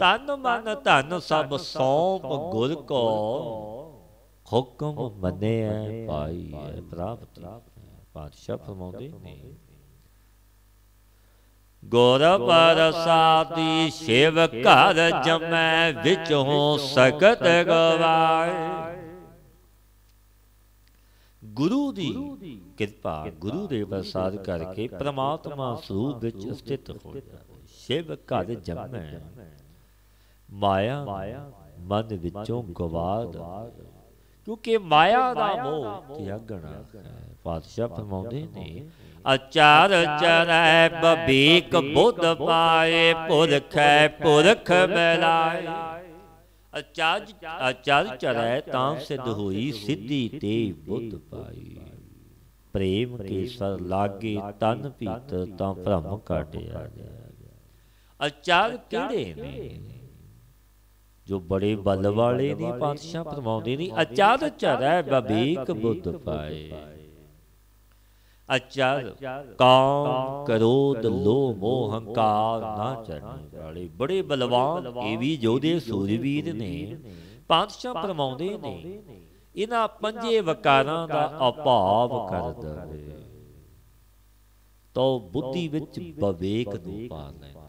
ਤਨ ਮਨ ਧਨ ਸਭ ਸੌਂਪ ਗੁਰ ਕੋ ਹੁਕਮ ਮੰਨਿਆ ਪਾਈ ਪ੍ਰਾਪਤ ਪਾਤਸ਼ਾਹ ਫਰਮਾਉਂਦੇ ਨੇ ਗੁਰ ਪਰਸਾਦੀ ਸ਼ਿਵ ਘਰ ਜਮੈ ਵਿੱਚ ਹੋ ਸਕਤ ਗਵਾਏ ਗੁਰੂ ਦੀ ਕਿਰਪਾ ਗੁਰੂ ਦੇ ਪ੍ਰਸਾਦ ਕਰਕੇ ਪ੍ਰਮਾਤਮਾ ਸਰੂਪ ਵਿੱਚ ਸਥਿਤ ਹੋ ਜਾ ਸ਼ਿਵ ਘਰ ਜੰਮੈ ਮਾਇਆ ਮਨ ਵਿੱਚੋਂ ਗਵਾਦ ਕਿਉਂਕਿ ਮਾਇਆ ਦਾ ਮੋਹ ਤਿਆਗਣਾ ਪਾਤਸ਼ਾਹ ਫਰਮਾਉਂਦੇ ਨੇ ਅਚਾਰ ਚਰੈ ਬਬੀਕ ਬੁੱਧ ਪਾਏ ਪੁਰਖੈ ਪੁਰਖ ਬਿਲਾਏ ਅਚਾਜ ਅਚਲ ਚਰੈ ਤਾਂ ਸਿੱਧ ਹੋਈ ਸਿੱਧੀ ਤੇ ਬੁੱਧ ਪਾਈ ਪ੍ਰੇਮ ਕੇ ਸਰ ਲਾਗੇ ਤਨ ਭੀਤ ਤਾਂ ਭ੍ਰਮ ਕਾਟਿਆ ਗਿਆ ਅਚਾਜ ਕਿਹੜੇ ਨੇ ਜੋ ਬੜੇ ਬਲ ਵਾਲੇ ਦੀ ਪਾਤਸ਼ਾਹ ਪਰਵਾਉਂਦੇ ਨਹੀਂ ਅਚਾਜ ਚਰੈ ਬਬੀਕ ਬੁੱਧ ਪਾਏ ਅਚਲ ਕਾਮ ਕ੍ਰੋਧ ਲੋਭ ਮੋਹ ਹੰਕਾਰ ਨਾ ਚੜਨੀ ਵਾਲੇ ਬੜੇ ਬਲਵਾਨ ਇਹ ਵੀ ਜੋਧੇ ਸੂਰਵੀਰ ਨੇ ਪਾਤਸ਼ਾਹ ਪਰਮਾਉਂਦੇ ਨੇ ਇਹਨਾਂ ਪੰਜੇ ਵਕਾਰਾਂ ਦਾ ਅਭਾਵ ਕਰ ਦਵੇ ਤੋ ਬੁੱਧੀ ਵਿੱਚ ਵਿਵੇਕ ਨੂੰ ਪਾ ਲੈਂਦਾ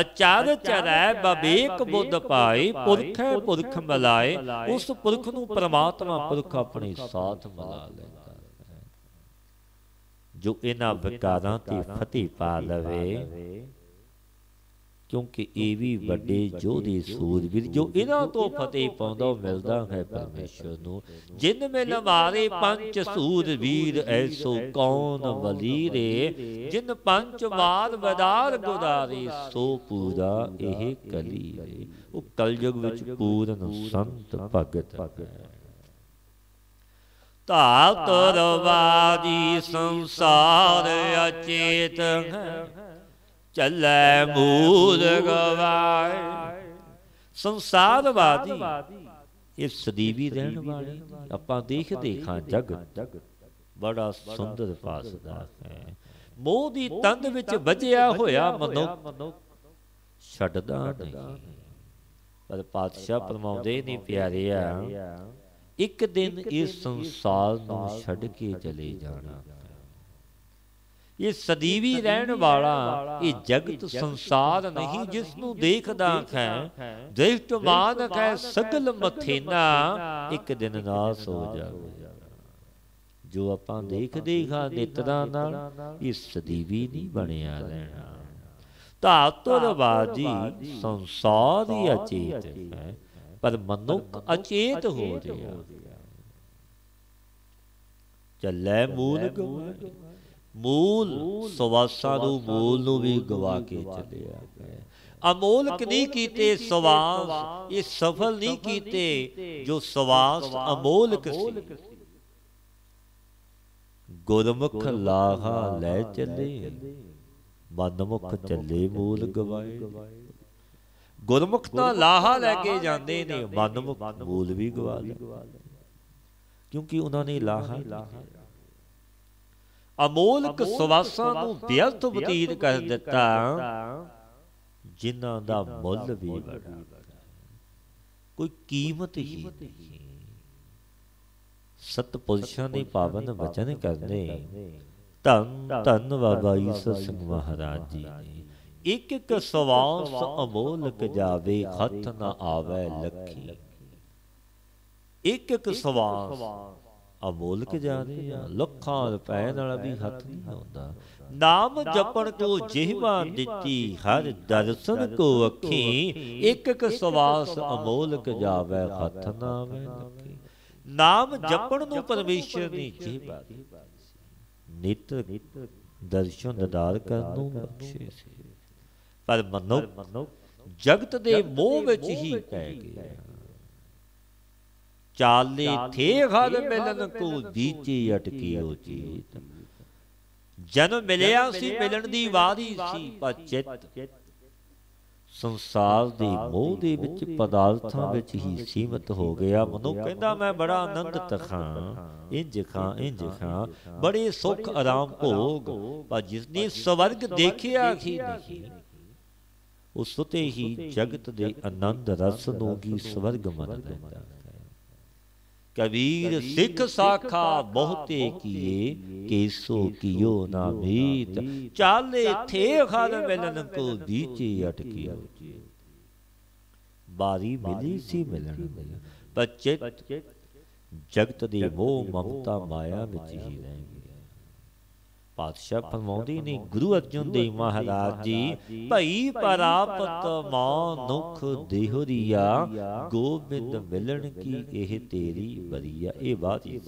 ਅਚਾਰ ਚਰੈ ਬਵੇਕ ਬੁੱਧ ਪਾਈ ਪੁਰਖੇ ਪੁਰਖ ਮਿਲਾਏ ਉਸ ਪੁਰਖ ਨੂੰ ਪ੍ਰਮਾਤਮਾ ਪੁਰਖ ਆਪਣੇ ਸਾਥ ਮਿਲਾ ਲੈ ਜੋ ਇਹਨਾਂ ਵਿਕਾਰਾਂ ਤੇ ਫਤਿਹ ਪਾ ਲਵੇ ਕਿਉਂਕਿ ਇਹ ਵੀ ਵੱਡੇ ਜੋਧੇ ਸੂਰਬੀਰ ਜੋ ਇਹਨਾਂ ਤੋਂ ਫਤਿਹ ਪਾਉਂਦਾ ਮਿਲਦਾ ਹੈ ਪਰਮੇਸ਼ਰ ਨੂੰ ਜਿਨ ਮੇ ਲਵਾਰੇ ਪੰਜ ਸੂਰਬੀਰ ਐਸੋ ਕੌਣ ਵਲੀਰੇ ਜਿੰਨ ਜਿਨ ਪੰਜ ਵਾਰ ਵਦਾਰ ਗੁਦਾਰੇ ਸੋ ਪੂਰਾ ਇਹ ਕਲੀ ਉਹ ਕਲਯੁਗ ਵਿੱਚ ਪੂਰਨ ਸੰਤ ਭਗਤ ਹੈ ਧਾਤ ਤੁਰਵਾਦੀ ਸੰਸਾਰ ਅਚੇਤ ਚੱਲੇ ਮੂਲ ਗਵਾਏ ਸੰਸਾਰਵਾਦੀ ਇਹ ਸਦੀਵੀ ਰਹਿਣ ਵਾਲੀ ਆਪਾਂ ਦੇਖਦੇ ਹਾਂ ਜਗ ਬੜਾ ਸੁੰਦਰ ਪਾਸਦਾ ਹੈ ਮੋਹ ਦੀ ਤੰਦ ਵਿੱਚ ਵਜਿਆ ਹੋਇਆ ਮਨੁੱਖ ਛੱਡਦਾ ਨਹੀਂ ਪਰ ਪਾਤਸ਼ਾਹ ਪਰਮਾਉਂਦੇ ਨਹੀਂ ਪਿਆਰੇ ਆ ਇੱਕ ਦਿਨ ਇਸ ਸੰਸਾਰ ਨੂੰ ਛੱਡ ਕੇ ਚਲੇ ਜਾਣਾ ਇਹ ਸਦੀਵੀ ਰਹਿਣ ਵਾਲਾ ਇਹ ਜਗਤ ਸੰਸਾਰ ਨਹੀਂ ਜਿਸ ਨੂੰ ਦੇਖਦਾ ਹੈ ਦ੍ਰਿਸ਼ਟਮਾਨ ਹੈ ਸਗਲ ਮਥੇਨਾ ਇੱਕ ਦਿਨ ਨਾਸ ਹੋ ਜਾਵੇ ਜੋ ਆਪਾਂ ਦੇਖਦੇ ਹਾਂ ਨਿਤਰਾ ਨਾਲ ਇਹ ਸਦੀਵੀ ਨਹੀਂ ਬਣਿਆ ਰਹਿਣਾ ਧਾਤੁਰ ਬਾਜੀ ਸੰਸਾਰ ਹੀ ਅਚੇਤ ਹੈ ਪਰ ਮਨੁੱਖ ਅਚੇਤ ਹੋ ਰਿਹਾ ਚੱਲੇ ਮੂਲ ਮੂਲ ਸਵਾਸਾਂ ਨੂੰ ਮੂਲ ਨੂੰ ਵੀ ਗਵਾ ਕੇ ਚੱਲਿਆ ਅਮੋਲਕ ਨਹੀਂ ਕੀਤੇ ਸਵਾਸ ਇਹ ਸਫਲ ਨਹੀਂ ਕੀਤੇ ਜੋ ਸਵਾਸ ਅਮੋਲਕ ਸੀ ਗੁਰਮੁਖ ਲਾਹਾ ਲੈ ਚੱਲੇ ਮਨਮੁਖ ਚੱਲੇ ਮੂਲ ਗਵਾਏ ਗੁਰਮੁਖ ਤਾਂ ਲਾਹਾ ਲੈ ਕੇ ਜਾਂਦੇ ਨੇ ਮਨਮੁਖ ਮੂਲ ਵੀ ਗਵਾ ਲੈ ਕਿਉਂਕਿ ਉਹਨਾਂ ਨੇ ਲਾਹਾ ਅਮੋਲਕ ਸਵਾਸਾਂ ਨੂੰ ਵਿਅਰਥ ਬਤੀਤ ਕਰ ਦਿੱਤਾ ਜਿਨ੍ਹਾਂ ਦਾ ਮੁੱਲ ਵੀ ਵੱਡਾ ਕੋਈ ਕੀਮਤ ਹੀ ਨਹੀਂ ਪੁਰਸ਼ਾਂ ਦੇ ਪਾਵਨ ਵਚਨ ਕਰਦੇ ਧੰਨ ਧੰਨ ਬਾਬਾ ਈਸਰ ਸਿੰਘ ਮਹਾਰਾਜ ਜੀ ਨੇ ਇੱਕ ਇੱਕ ਸਵਾਸ ਅਮੋਲਕ ਜਾਵੇ ਖਤ ਨਾ ਆਵੇ ਲੱਖੀ ਇੱਕ ਇੱਕ ਸਵਾਸ ਅਮੋਲਕ ਜਾਵੇ ਆ ਲੱਖਾਂ ਰੁਪਏ ਨਾਲ ਵੀ ਹੱਥ ਨਹੀਂ ਆਉਂਦਾ ਨਾਮ ਜਪਣ ਕੋ ਜਿਹਵਾ ਦਿੱਤੀ ਹਰ ਦਰਸ਼ਨ ਕੋ ਅੱਖੀ ਇੱਕ ਇੱਕ ਸਵਾਸ ਅਮੋਲਕ ਜਾਵੇ ਹੱਥ ਨਾ ਆਵੇ ਲੱਖੀ ਨਾਮ ਜਪਣ ਨੂੰ ਪਰਮੇਸ਼ਰ ਦੀ ਜਿਹਵਾ ਨਿਤ ਦਰਸ਼ਨ ਦਦਾਰ ਕਰਨ ਨੂੰ ਬਖਸ਼ੇ ਸੀ ਪਰ ਮਨੁੱਖ ਜਗਤ ਦੇ ਮੋਹ ਵਿੱਚ ਹੀ ਪੈ ਗਿਆ ਚਾਲੇ ਥੇ ਖਦ ਮਿਲਨ ਕੋ ਦੀਚੀ ਹੋ ਚੀਤ ਜਨਮ ਮਿਲਿਆ ਸੀ ਮਿਲਣ ਦੀ ਵਾਦੀ ਸੀ ਪਰ ਚਿਤ ਸੰਸਾਰ ਦੇ ਮੋਹ ਦੇ ਵਿੱਚ ਪਦਾਰਥਾਂ ਵਿੱਚ ਹੀ ਸੀਮਤ ਹੋ ਗਿਆ ਮਨੁ ਕਹਿੰਦਾ ਮੈਂ ਬੜਾ ਆਨੰਦ ਤਖਾਂ ਇੰਜ ਖਾਂ ਇੰਜ ਖਾਂ ਬੜੇ ਸੁਖ ਆਰਾਮ ਭੋਗ ਪਰ ਜਿਸ ਨੇ ਸਵਰਗ ਦੇਖਿਆ ਹੀ ਨਹੀਂ ਉਹ ਸੁਤੇ ਹੀ ਜਗਤ ਦੇ ਆਨੰਦ ਰਸ ਨੂੰ ਕੀ ਸਵਰਗ ਮੰਨ ਲੈਂਦਾ ਕਬੀਰ ਸਿੱਖ ਸਾਖਾ ਬਹੁਤੇ ਕੀਏ ਕੇਸੋ ਕੀਓ ਨਾ ਮੀਤ ਚਾਲੇ ਥੇ ਖਲ ਮਿਲਨ ਕੋ ਦੀਚੇ ਅਟਕੀ ਬਾਰੀ ਮਿਲੀ ਸੀ ਮਿਲਣ ਪਰ ਚਿਤ ਜਗਤ ਦੀ ਮੋਹ ਮਮਤਾ ਮਾਇਆ ਵਿੱਚ ਹੀ ਰਹੇ ਪਾਤਸ਼ਾਹ ਫਰਮਾਉਂਦੀ ਨਹੀਂ ਗੁਰੂ ਅਰਜਨ ਦੇਵ ਮਹਾਰਾਜ ਜੀ ਭਈ ਪ੍ਰਾਪਤ ਮਾਨੁਖ ਦੇਹਰੀਆ ਗੋਬਿੰਦ ਮਿਲਣ ਕੀ ਇਹ ਤੇਰੀ ਬਰੀਆ ਇਹ ਬਾਤ ਹੀ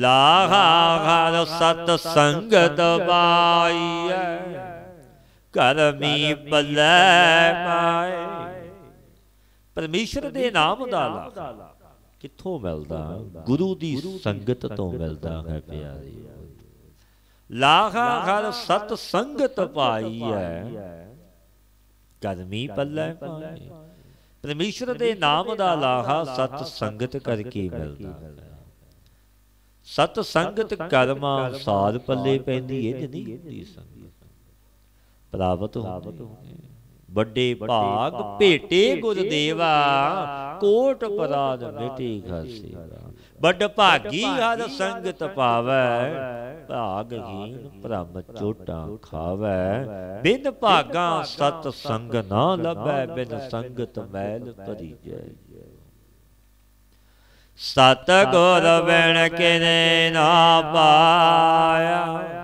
ਲਾਹਾ ਘਰ ਸਤ ਸੰਗਤ ਬਾਈਐ ਕਰਮੀ ਬਲੈ ਪਾਏ ਪਰਮੇਸ਼ਰ ਦੇ ਨਾਮ ਦਾ ਲਾਹਾ ਕਿੱਥੋਂ ਮਿਲਦਾ ਗੁਰੂ ਦੀ ਸੰਗਤ ਤੋਂ ਮਿਲਦਾ ਹੈ ਪਿਆਰੀ ਲਾਹਾ ਘਰ ਸਤ ਸੰਗਤ ਪਾਈ ਹੈ ਕਦਮੀ ਪੱਲੇ ਪਾਈ ਪਰਮੇਸ਼ਰ ਦੇ ਨਾਮ ਦਾ ਲਾਹਾ ਸਤ ਸੰਗਤ ਕਰਕੇ ਮਿਲਦਾ ਹੈ ਸਤ ਸੰਗਤ ਕਰਮਾ ਸਾਧ ਪੱਲੇ ਪੈਂਦੀ ਇਹ ਨਹੀਂ ਹੁੰਦੀ ਸੰਗਤ ਪ੍ਰਾਪਤ ਹੁੰਦੀ ਹੈ ਵੱਡੇ ਭਾਗ ਭੇਟੇ ਗੁਰਦੇਵਾ ਕੋਟ ਪਰਾਦ ਮਿਟੀ ਖਾਸੀ ਵੱਡ ਭਾਗੀ ਹਰ ਸੰਗਤ ਪਾਵੈ ਭਾਗਹੀਨ ਪ੍ਰਭ ਚੋਟਾਂ ਖਾਵੈ ਬਿਨ ਭਾਗਾ ਸਤ ਸੰਗ ਨਾ ਲੱਭੈ ਬਿਨ ਸੰਗਤ ਮੈਲ ਭਰੀ ਜੈ ਸਤ ਗੁਰ ਬਿਨ ਕਿਨੇ ਨਾ ਪਾਇਆ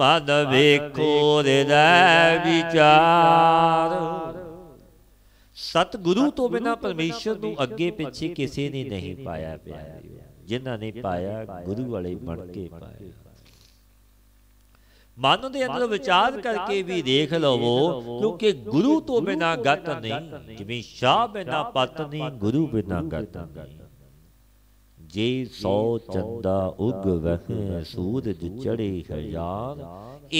ਮਨ ਵੇਖੋ ਹਿਰਦੈ ਵਿਚਾਰ ਸਤਿਗੁਰੂ ਤੋਂ ਬਿਨਾ ਪਰਮੇਸ਼ਰ ਨੂੰ ਅੱਗੇ ਪਿੱਛੇ ਕਿਸੇ ਨੇ ਨਹੀਂ ਪਾਇਆ ਪਿਆਰਿਓ ਜਿਨ੍ਹਾਂ ਨੇ ਪਾਇਆ ਗੁਰੂ ਵਾਲੇ ਬਣ ਕੇ ਪਾਇਆ ਮਨ ਦੇ ਅੰਦਰ ਵਿਚਾਰ ਕਰਕੇ ਵੀ ਦੇਖ ਲਵੋ ਕਿਉਂਕਿ ਗੁਰੂ ਤੋਂ ਬਿਨਾ ਗਤ ਨਹੀਂ ਜਿਵੇਂ ਸ਼ਾਹ ਬਿਨਾ ਪਤ ਨਹੀਂ ਗੁਰੂ ਬਿਨਾ ਗਤ ਨਹੀਂ ਜੇ ਸੋ ਚੰਦਾ ਉਗ ਵਹਿ ਸੂਰਜ ਚੜੇ ਹਜ਼ਾਰ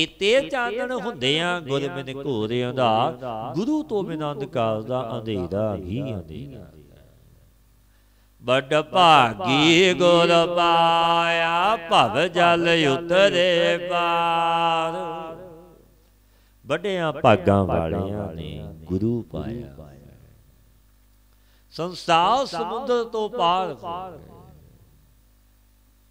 ਇਤੇ ਚਾਨਣ ਹੁੰਦਿਆਂ ਗੁਰ ਬਿਨ ਘੋਰਿਆਂ ਦਾ ਗੁਰੂ ਤੋਂ ਬਿਨਾਂ ਅੰਧਕਾਰ ਦਾ ਅੰਧੇਰਾ ਹੀ ਅੰਧੇਰਾ ਬੜ ਭਾਗੀ ਗੁਰ ਪਾਇਆ ਭਵ ਜਲ ਉਤਰੇ ਪਾਰ ਵੱਡਿਆਂ ਭਾਗਾਂ ਵਾਲਿਆਂ ਨੇ ਗੁਰੂ ਪਾਇਆ ਸੰਸਾਰ ਸਮੁੰਦਰ ਤੋਂ ਪਾਰ ਹੋ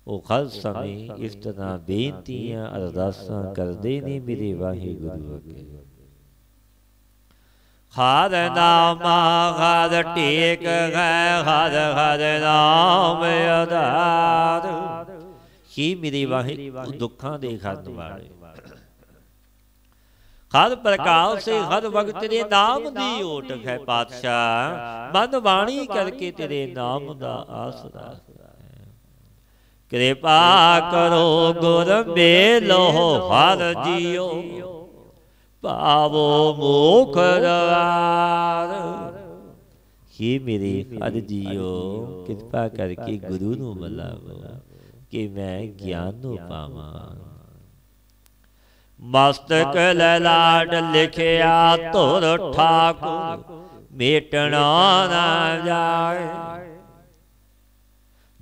ਉਹ ਖਾਲਸਾ ਨੇ ਇਸ ਤਰ੍ਹਾਂ ਬੇਨਤੀਆਂ ਅਰਦਾਸਾਂ ਕਰਦੇ ਨੇ ਮੇਰੇ ਵਾਹਿਗੁਰੂ ਅੱਗੇ ਖਾਦ ਨਾਮਾ ਖਾਦ ਟੇਕ ਹੈ ਖਾਦ ਖਾਦ ਨਾਮ ਅਦਾਦ ਕੀ ਮੇਰੇ ਵਾਹਿਗੁਰੂ ਦੁੱਖਾਂ ਦੇ ਖਤ ਵਾਲੇ ਖਾਦ ਪ੍ਰਕਾਲ ਸੇ ਹਰ ਵਕਤ ਦੇ ਨਾਮ ਦੀ ਓਟ ਹੈ ਪਾਤਸ਼ਾਹ ਮਨ ਬਾਣੀ ਕਰਕੇ ਤੇਰੇ ਨਾਮ ਦਾ ਆਸਰਾ ਕਿਰਪਾ ਕਰੋ ਗੁਰ ਬੇਲੋ ਹਰ ਜੀਓ ਪਾਵੋ ਮੋਖ ਰਵਾਰ ਹੇ ਮੇਰੇ ਹਰ ਜੀਓ ਕਿਰਪਾ ਕਰਕੇ ਗੁਰੂ ਨੂੰ ਮਿਲਾਵੋ ਕਿ ਮੈਂ ਗਿਆਨ ਨੂੰ ਪਾਵਾਂ ਮਸਤਕ ਲਲਾਡ ਲਿਖਿਆ ਧੁਰ ਠਾਕੁਰ ਮੇਟਣਾ ਨਾ ਜਾਏ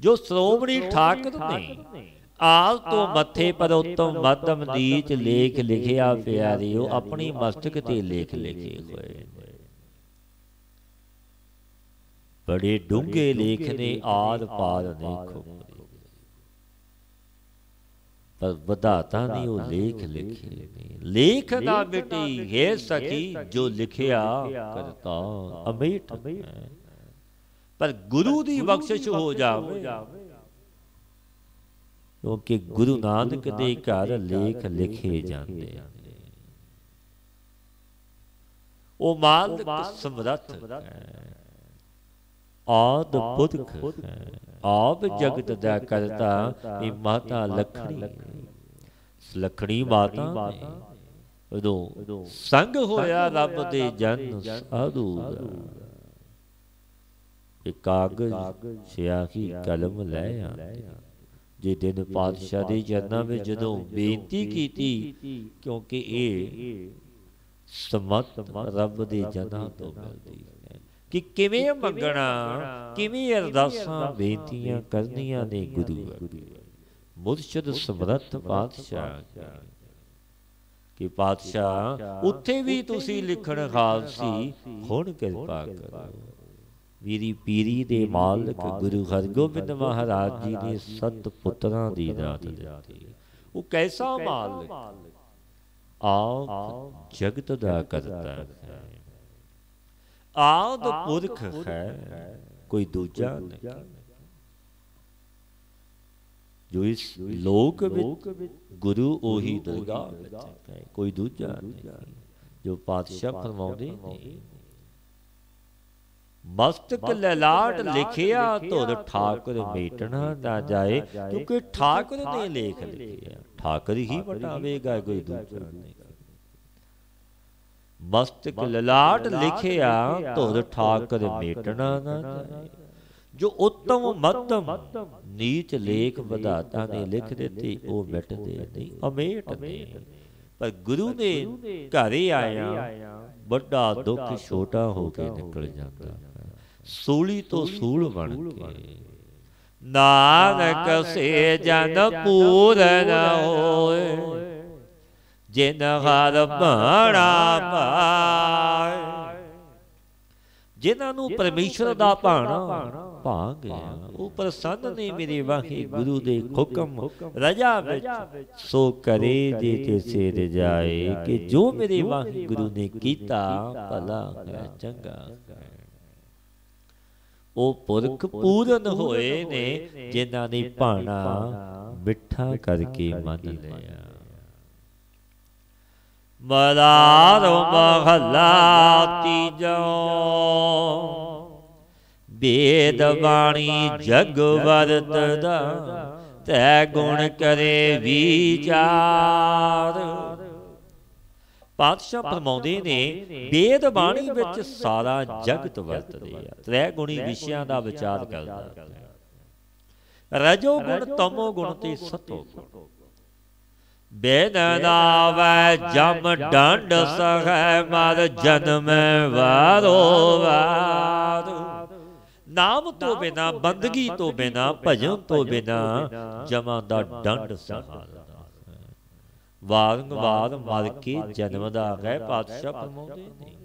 ਜੋ ਸ਼੍ਰੋਮਣੀ ਠਾਕੁਰ ਨੇ ਆਲ ਤੋਂ ਮੱਥੇ ਪਰ ਉਤਮ ਮਦਮ ਦੀਚ ਲੇਖ ਲਿਖਿਆ ਪਿਆਰਿਓ ਆਪਣੀ ਮਸਤਕ ਤੇ ਲੇਖ ਲਿਖੇ ਹੋਏ ਬੜੇ ਡੂੰਗੇ ਲੇਖ ਨੇ ਆਦ ਪਾਦ ਨੇ ਪਰ ਵਧਾਤਾ ਨਹੀਂ ਉਹ ਲੇਖ ਲਿਖੇ ਨੇ ਲੇਖ ਦਾ ਬਿਟੀ ਹੈ ਸਕੀ ਜੋ ਲਿਖਿਆ ਕਰਤਾ ਅਮੇਠ ਹੈ ਪਰ ਗੁਰੂ ਦੀ ਬਖਸ਼ਿਸ਼ ਹੋ ਜਾਵੇ ਕਿਉਂਕਿ ਗੁਰੂ ਨਾਨਕ ਦੇ ਘਰ ਲੇਖ ਲਿਖੇ ਜਾਂਦੇ ਆ ਉਹ ਮਾਲਕ ਸਮਰੱਥ ਆਦ ਪੁਰਖ ਆਪ ਜਗਤ ਦਾ ਕਰਤਾ ਇਹ ਮਾਤਾ ਲਖਣੀ ਲਖਣੀ ਮਾਤਾ ਉਦੋਂ ਸੰਗ ਹੋਇਆ ਰੱਬ ਦੇ ਜਨ ਸਾਧੂ ਦਾ ਇਹ ਕਾਗਜ਼ ਸਿਆਹੀ ਕਲਮ ਲੈ ਆ ਜੇ ਦਿਨ ਪਾਤਸ਼ਾਹ ਦੇ ਜਨਾਂ ਵਿੱਚ ਜਦੋਂ ਬੇਨਤੀ ਕੀਤੀ ਕਿਉਂਕਿ ਇਹ ਸਮਤ ਰੱਬ ਦੇ ਜਨਾਂ ਤੋਂ ਮਿਲਦੀ ਹੈ ਕਿ ਕਿਵੇਂ ਮੰਗਣਾ ਕਿਵੇਂ ਅਰਦਾਸਾਂ ਬੇਨਤੀਆਂ ਕਰਨੀਆਂ ਨੇ ਗੁਰੂ ਮੁਰਸ਼ਦ ਸਮਰੱਥ ਪਾਤਸ਼ਾਹ ਕਿ ਪਾਤਸ਼ਾਹ ਉੱਥੇ ਵੀ ਤੁਸੀਂ ਲਿਖਣ ਖਾਲਸੀ ਹੁਣ ਕਿਰਪਾ ਕਰੋ ਵੀਰੀ ਪੀਰੀ ਦੇ ਮਾਲਕ ਗੁਰੂ ਹਰਗੋਬਿੰਦ ਮਹਾਰਾਜ ਜੀ ਨੇ ਸਤ ਪੁੱਤਰਾਂ ਦੀ ਦਾਤ ਦਿੱਤੀ ਉਹ ਕੈਸਾ ਮਾਲਕ ਆਪ ਜਗਤ ਦਾ ਕਰਤਾ ਹੈ ਆਦ ਪੁਰਖ ਹੈ ਕੋਈ ਦੂਜਾ ਨਹੀਂ ਜੋ ਇਸ ਲੋਕ ਵਿੱਚ ਗੁਰੂ ਉਹੀ ਦਰਗਾਹ ਵਿੱਚ ਹੈ ਕੋਈ ਦੂਜਾ ਨਹੀਂ ਜੋ ਪਾਤਸ਼ਾਹ ਫਰਮਾਉਂਦੇ ਨੇ ਮਸਤਕ ਲਲਾਟ ਲਿਖਿਆ ਧੁਰ ਠਾਕੁਰ ਮੇਟਣਾ ਨਾ ਜਾਏ ਕਿਉਂਕਿ ਠਾਕੁਰ ਨੇ ਲੇਖ ਲਿਖਿਆ ਠਾਕੁਰ ਹੀ ਵਟਾਵੇਗਾ ਕੋਈ ਦੂਜਾ ਨਹੀਂ ਮਸਤਕ ਲਲਾਟ ਲਿਖਿਆ ਧੁਰ ਠਾਕੁਰ ਮੇਟਣਾ ਨਾ ਜਾਏ ਜੋ ਉਤਮ ਮਤਮ ਨੀਚ ਲੇਖ ਵਧਾਤਾ ਨੇ ਲਿਖ ਦਿੱਤੀ ਉਹ ਮਿਟਦੇ ਨਹੀਂ ਅਮੇਟ ਨੇ ਪਰ ਗੁਰੂ ਨੇ ਘਰੇ ਆਇਆ ਵੱਡਾ ਦੁੱਖ ਛੋਟਾ ਹੋ ਕੇ ਨਿਕਲ ਜਾਂਦਾ ਸੂਲੀ ਤੋਂ ਸੂਲ ਬਣ ਕੇ ਨਾਨਕ ਸੇ ਜਨ ਪੂਰਨ ਹੋਏ ਜਿਨ ਹਰ ਭਾਣਾ ਪਾਏ ਜਿਨ੍ਹਾਂ ਨੂੰ ਪਰਮੇਸ਼ਰ ਦਾ ਭਾਣਾ ਭਾ ਗਿਆ ਉਹ ਪ੍ਰਸੰਨ ਨੇ ਮੇਰੇ ਵਾਹੇ ਗੁਰੂ ਦੇ ਹੁਕਮ ਰਜਾ ਵਿੱਚ ਸੋ ਕਰੇ ਜੇ ਤੇ ਸੇ ਰਜਾਏ ਕਿ ਜੋ ਮੇਰੇ ਵਾਹੇ ਗੁਰੂ ਨੇ ਕੀਤਾ ਭਲਾ ਹੈ ਚੰਗਾ ਹੈ ਉਹ ਪੁਰਖ ਪੂਰਨ ਹੋਏ ਨੇ ਜਿਨ੍ਹਾਂ ਨੇ ਭਾਣਾ ਮਿੱਠਾ ਕਰਕੇ ਮੰਨ ਲਿਆ ਮਦਾਰ ਮਹੱਲਾ ਤੀਜੋ ਬੇਦ ਬਾਣੀ ਜਗ ਵਰਤਦਾ ਦਾ ਤੈ ਗੁਣ ਕਰੇ ਵਿਚਾਰ ਪਾਤਸ਼ਾਹ ਫਰਮਾਉਂਦੇ ਨੇ ਵੇਦ ਬਾਣੀ ਵਿੱਚ ਸਾਰਾ ਜਗਤ ਵਰਤਦੇ ਆ ਤ੍ਰੈ ਗੁਣੀ ਵਿਸ਼ਿਆਂ ਦਾ ਵਿਚਾਰ ਕਰਦਾ ਰਜੋ ਗੁਣ ਤਮੋ ਗੁਣ ਤੇ ਸਤੋ ਗੁਣ ਬੇਦ ਨਾਵੈ ਜਮ ਡੰਡ ਸਹੈ ਮਰ ਜਨਮ ਵਾਰੋ ਵਾਰੂ ਨਾਮ ਤੋਂ ਬਿਨਾ ਬੰਦਗੀ ਤੋਂ ਬਿਨਾ ਭਜਨ ਤੋਂ ਬਿਨਾ ਜਮਾਂ ਦਾ ਡੰਡ ਸਹਾਰ ਵਾਰੰਵਾਰ ਮਰ ਜਨਮ ਦਾ ਹੈ ਪਾਤਸ਼ਾਹ ਫਰਮਾਉਂਦੇ ਨੇ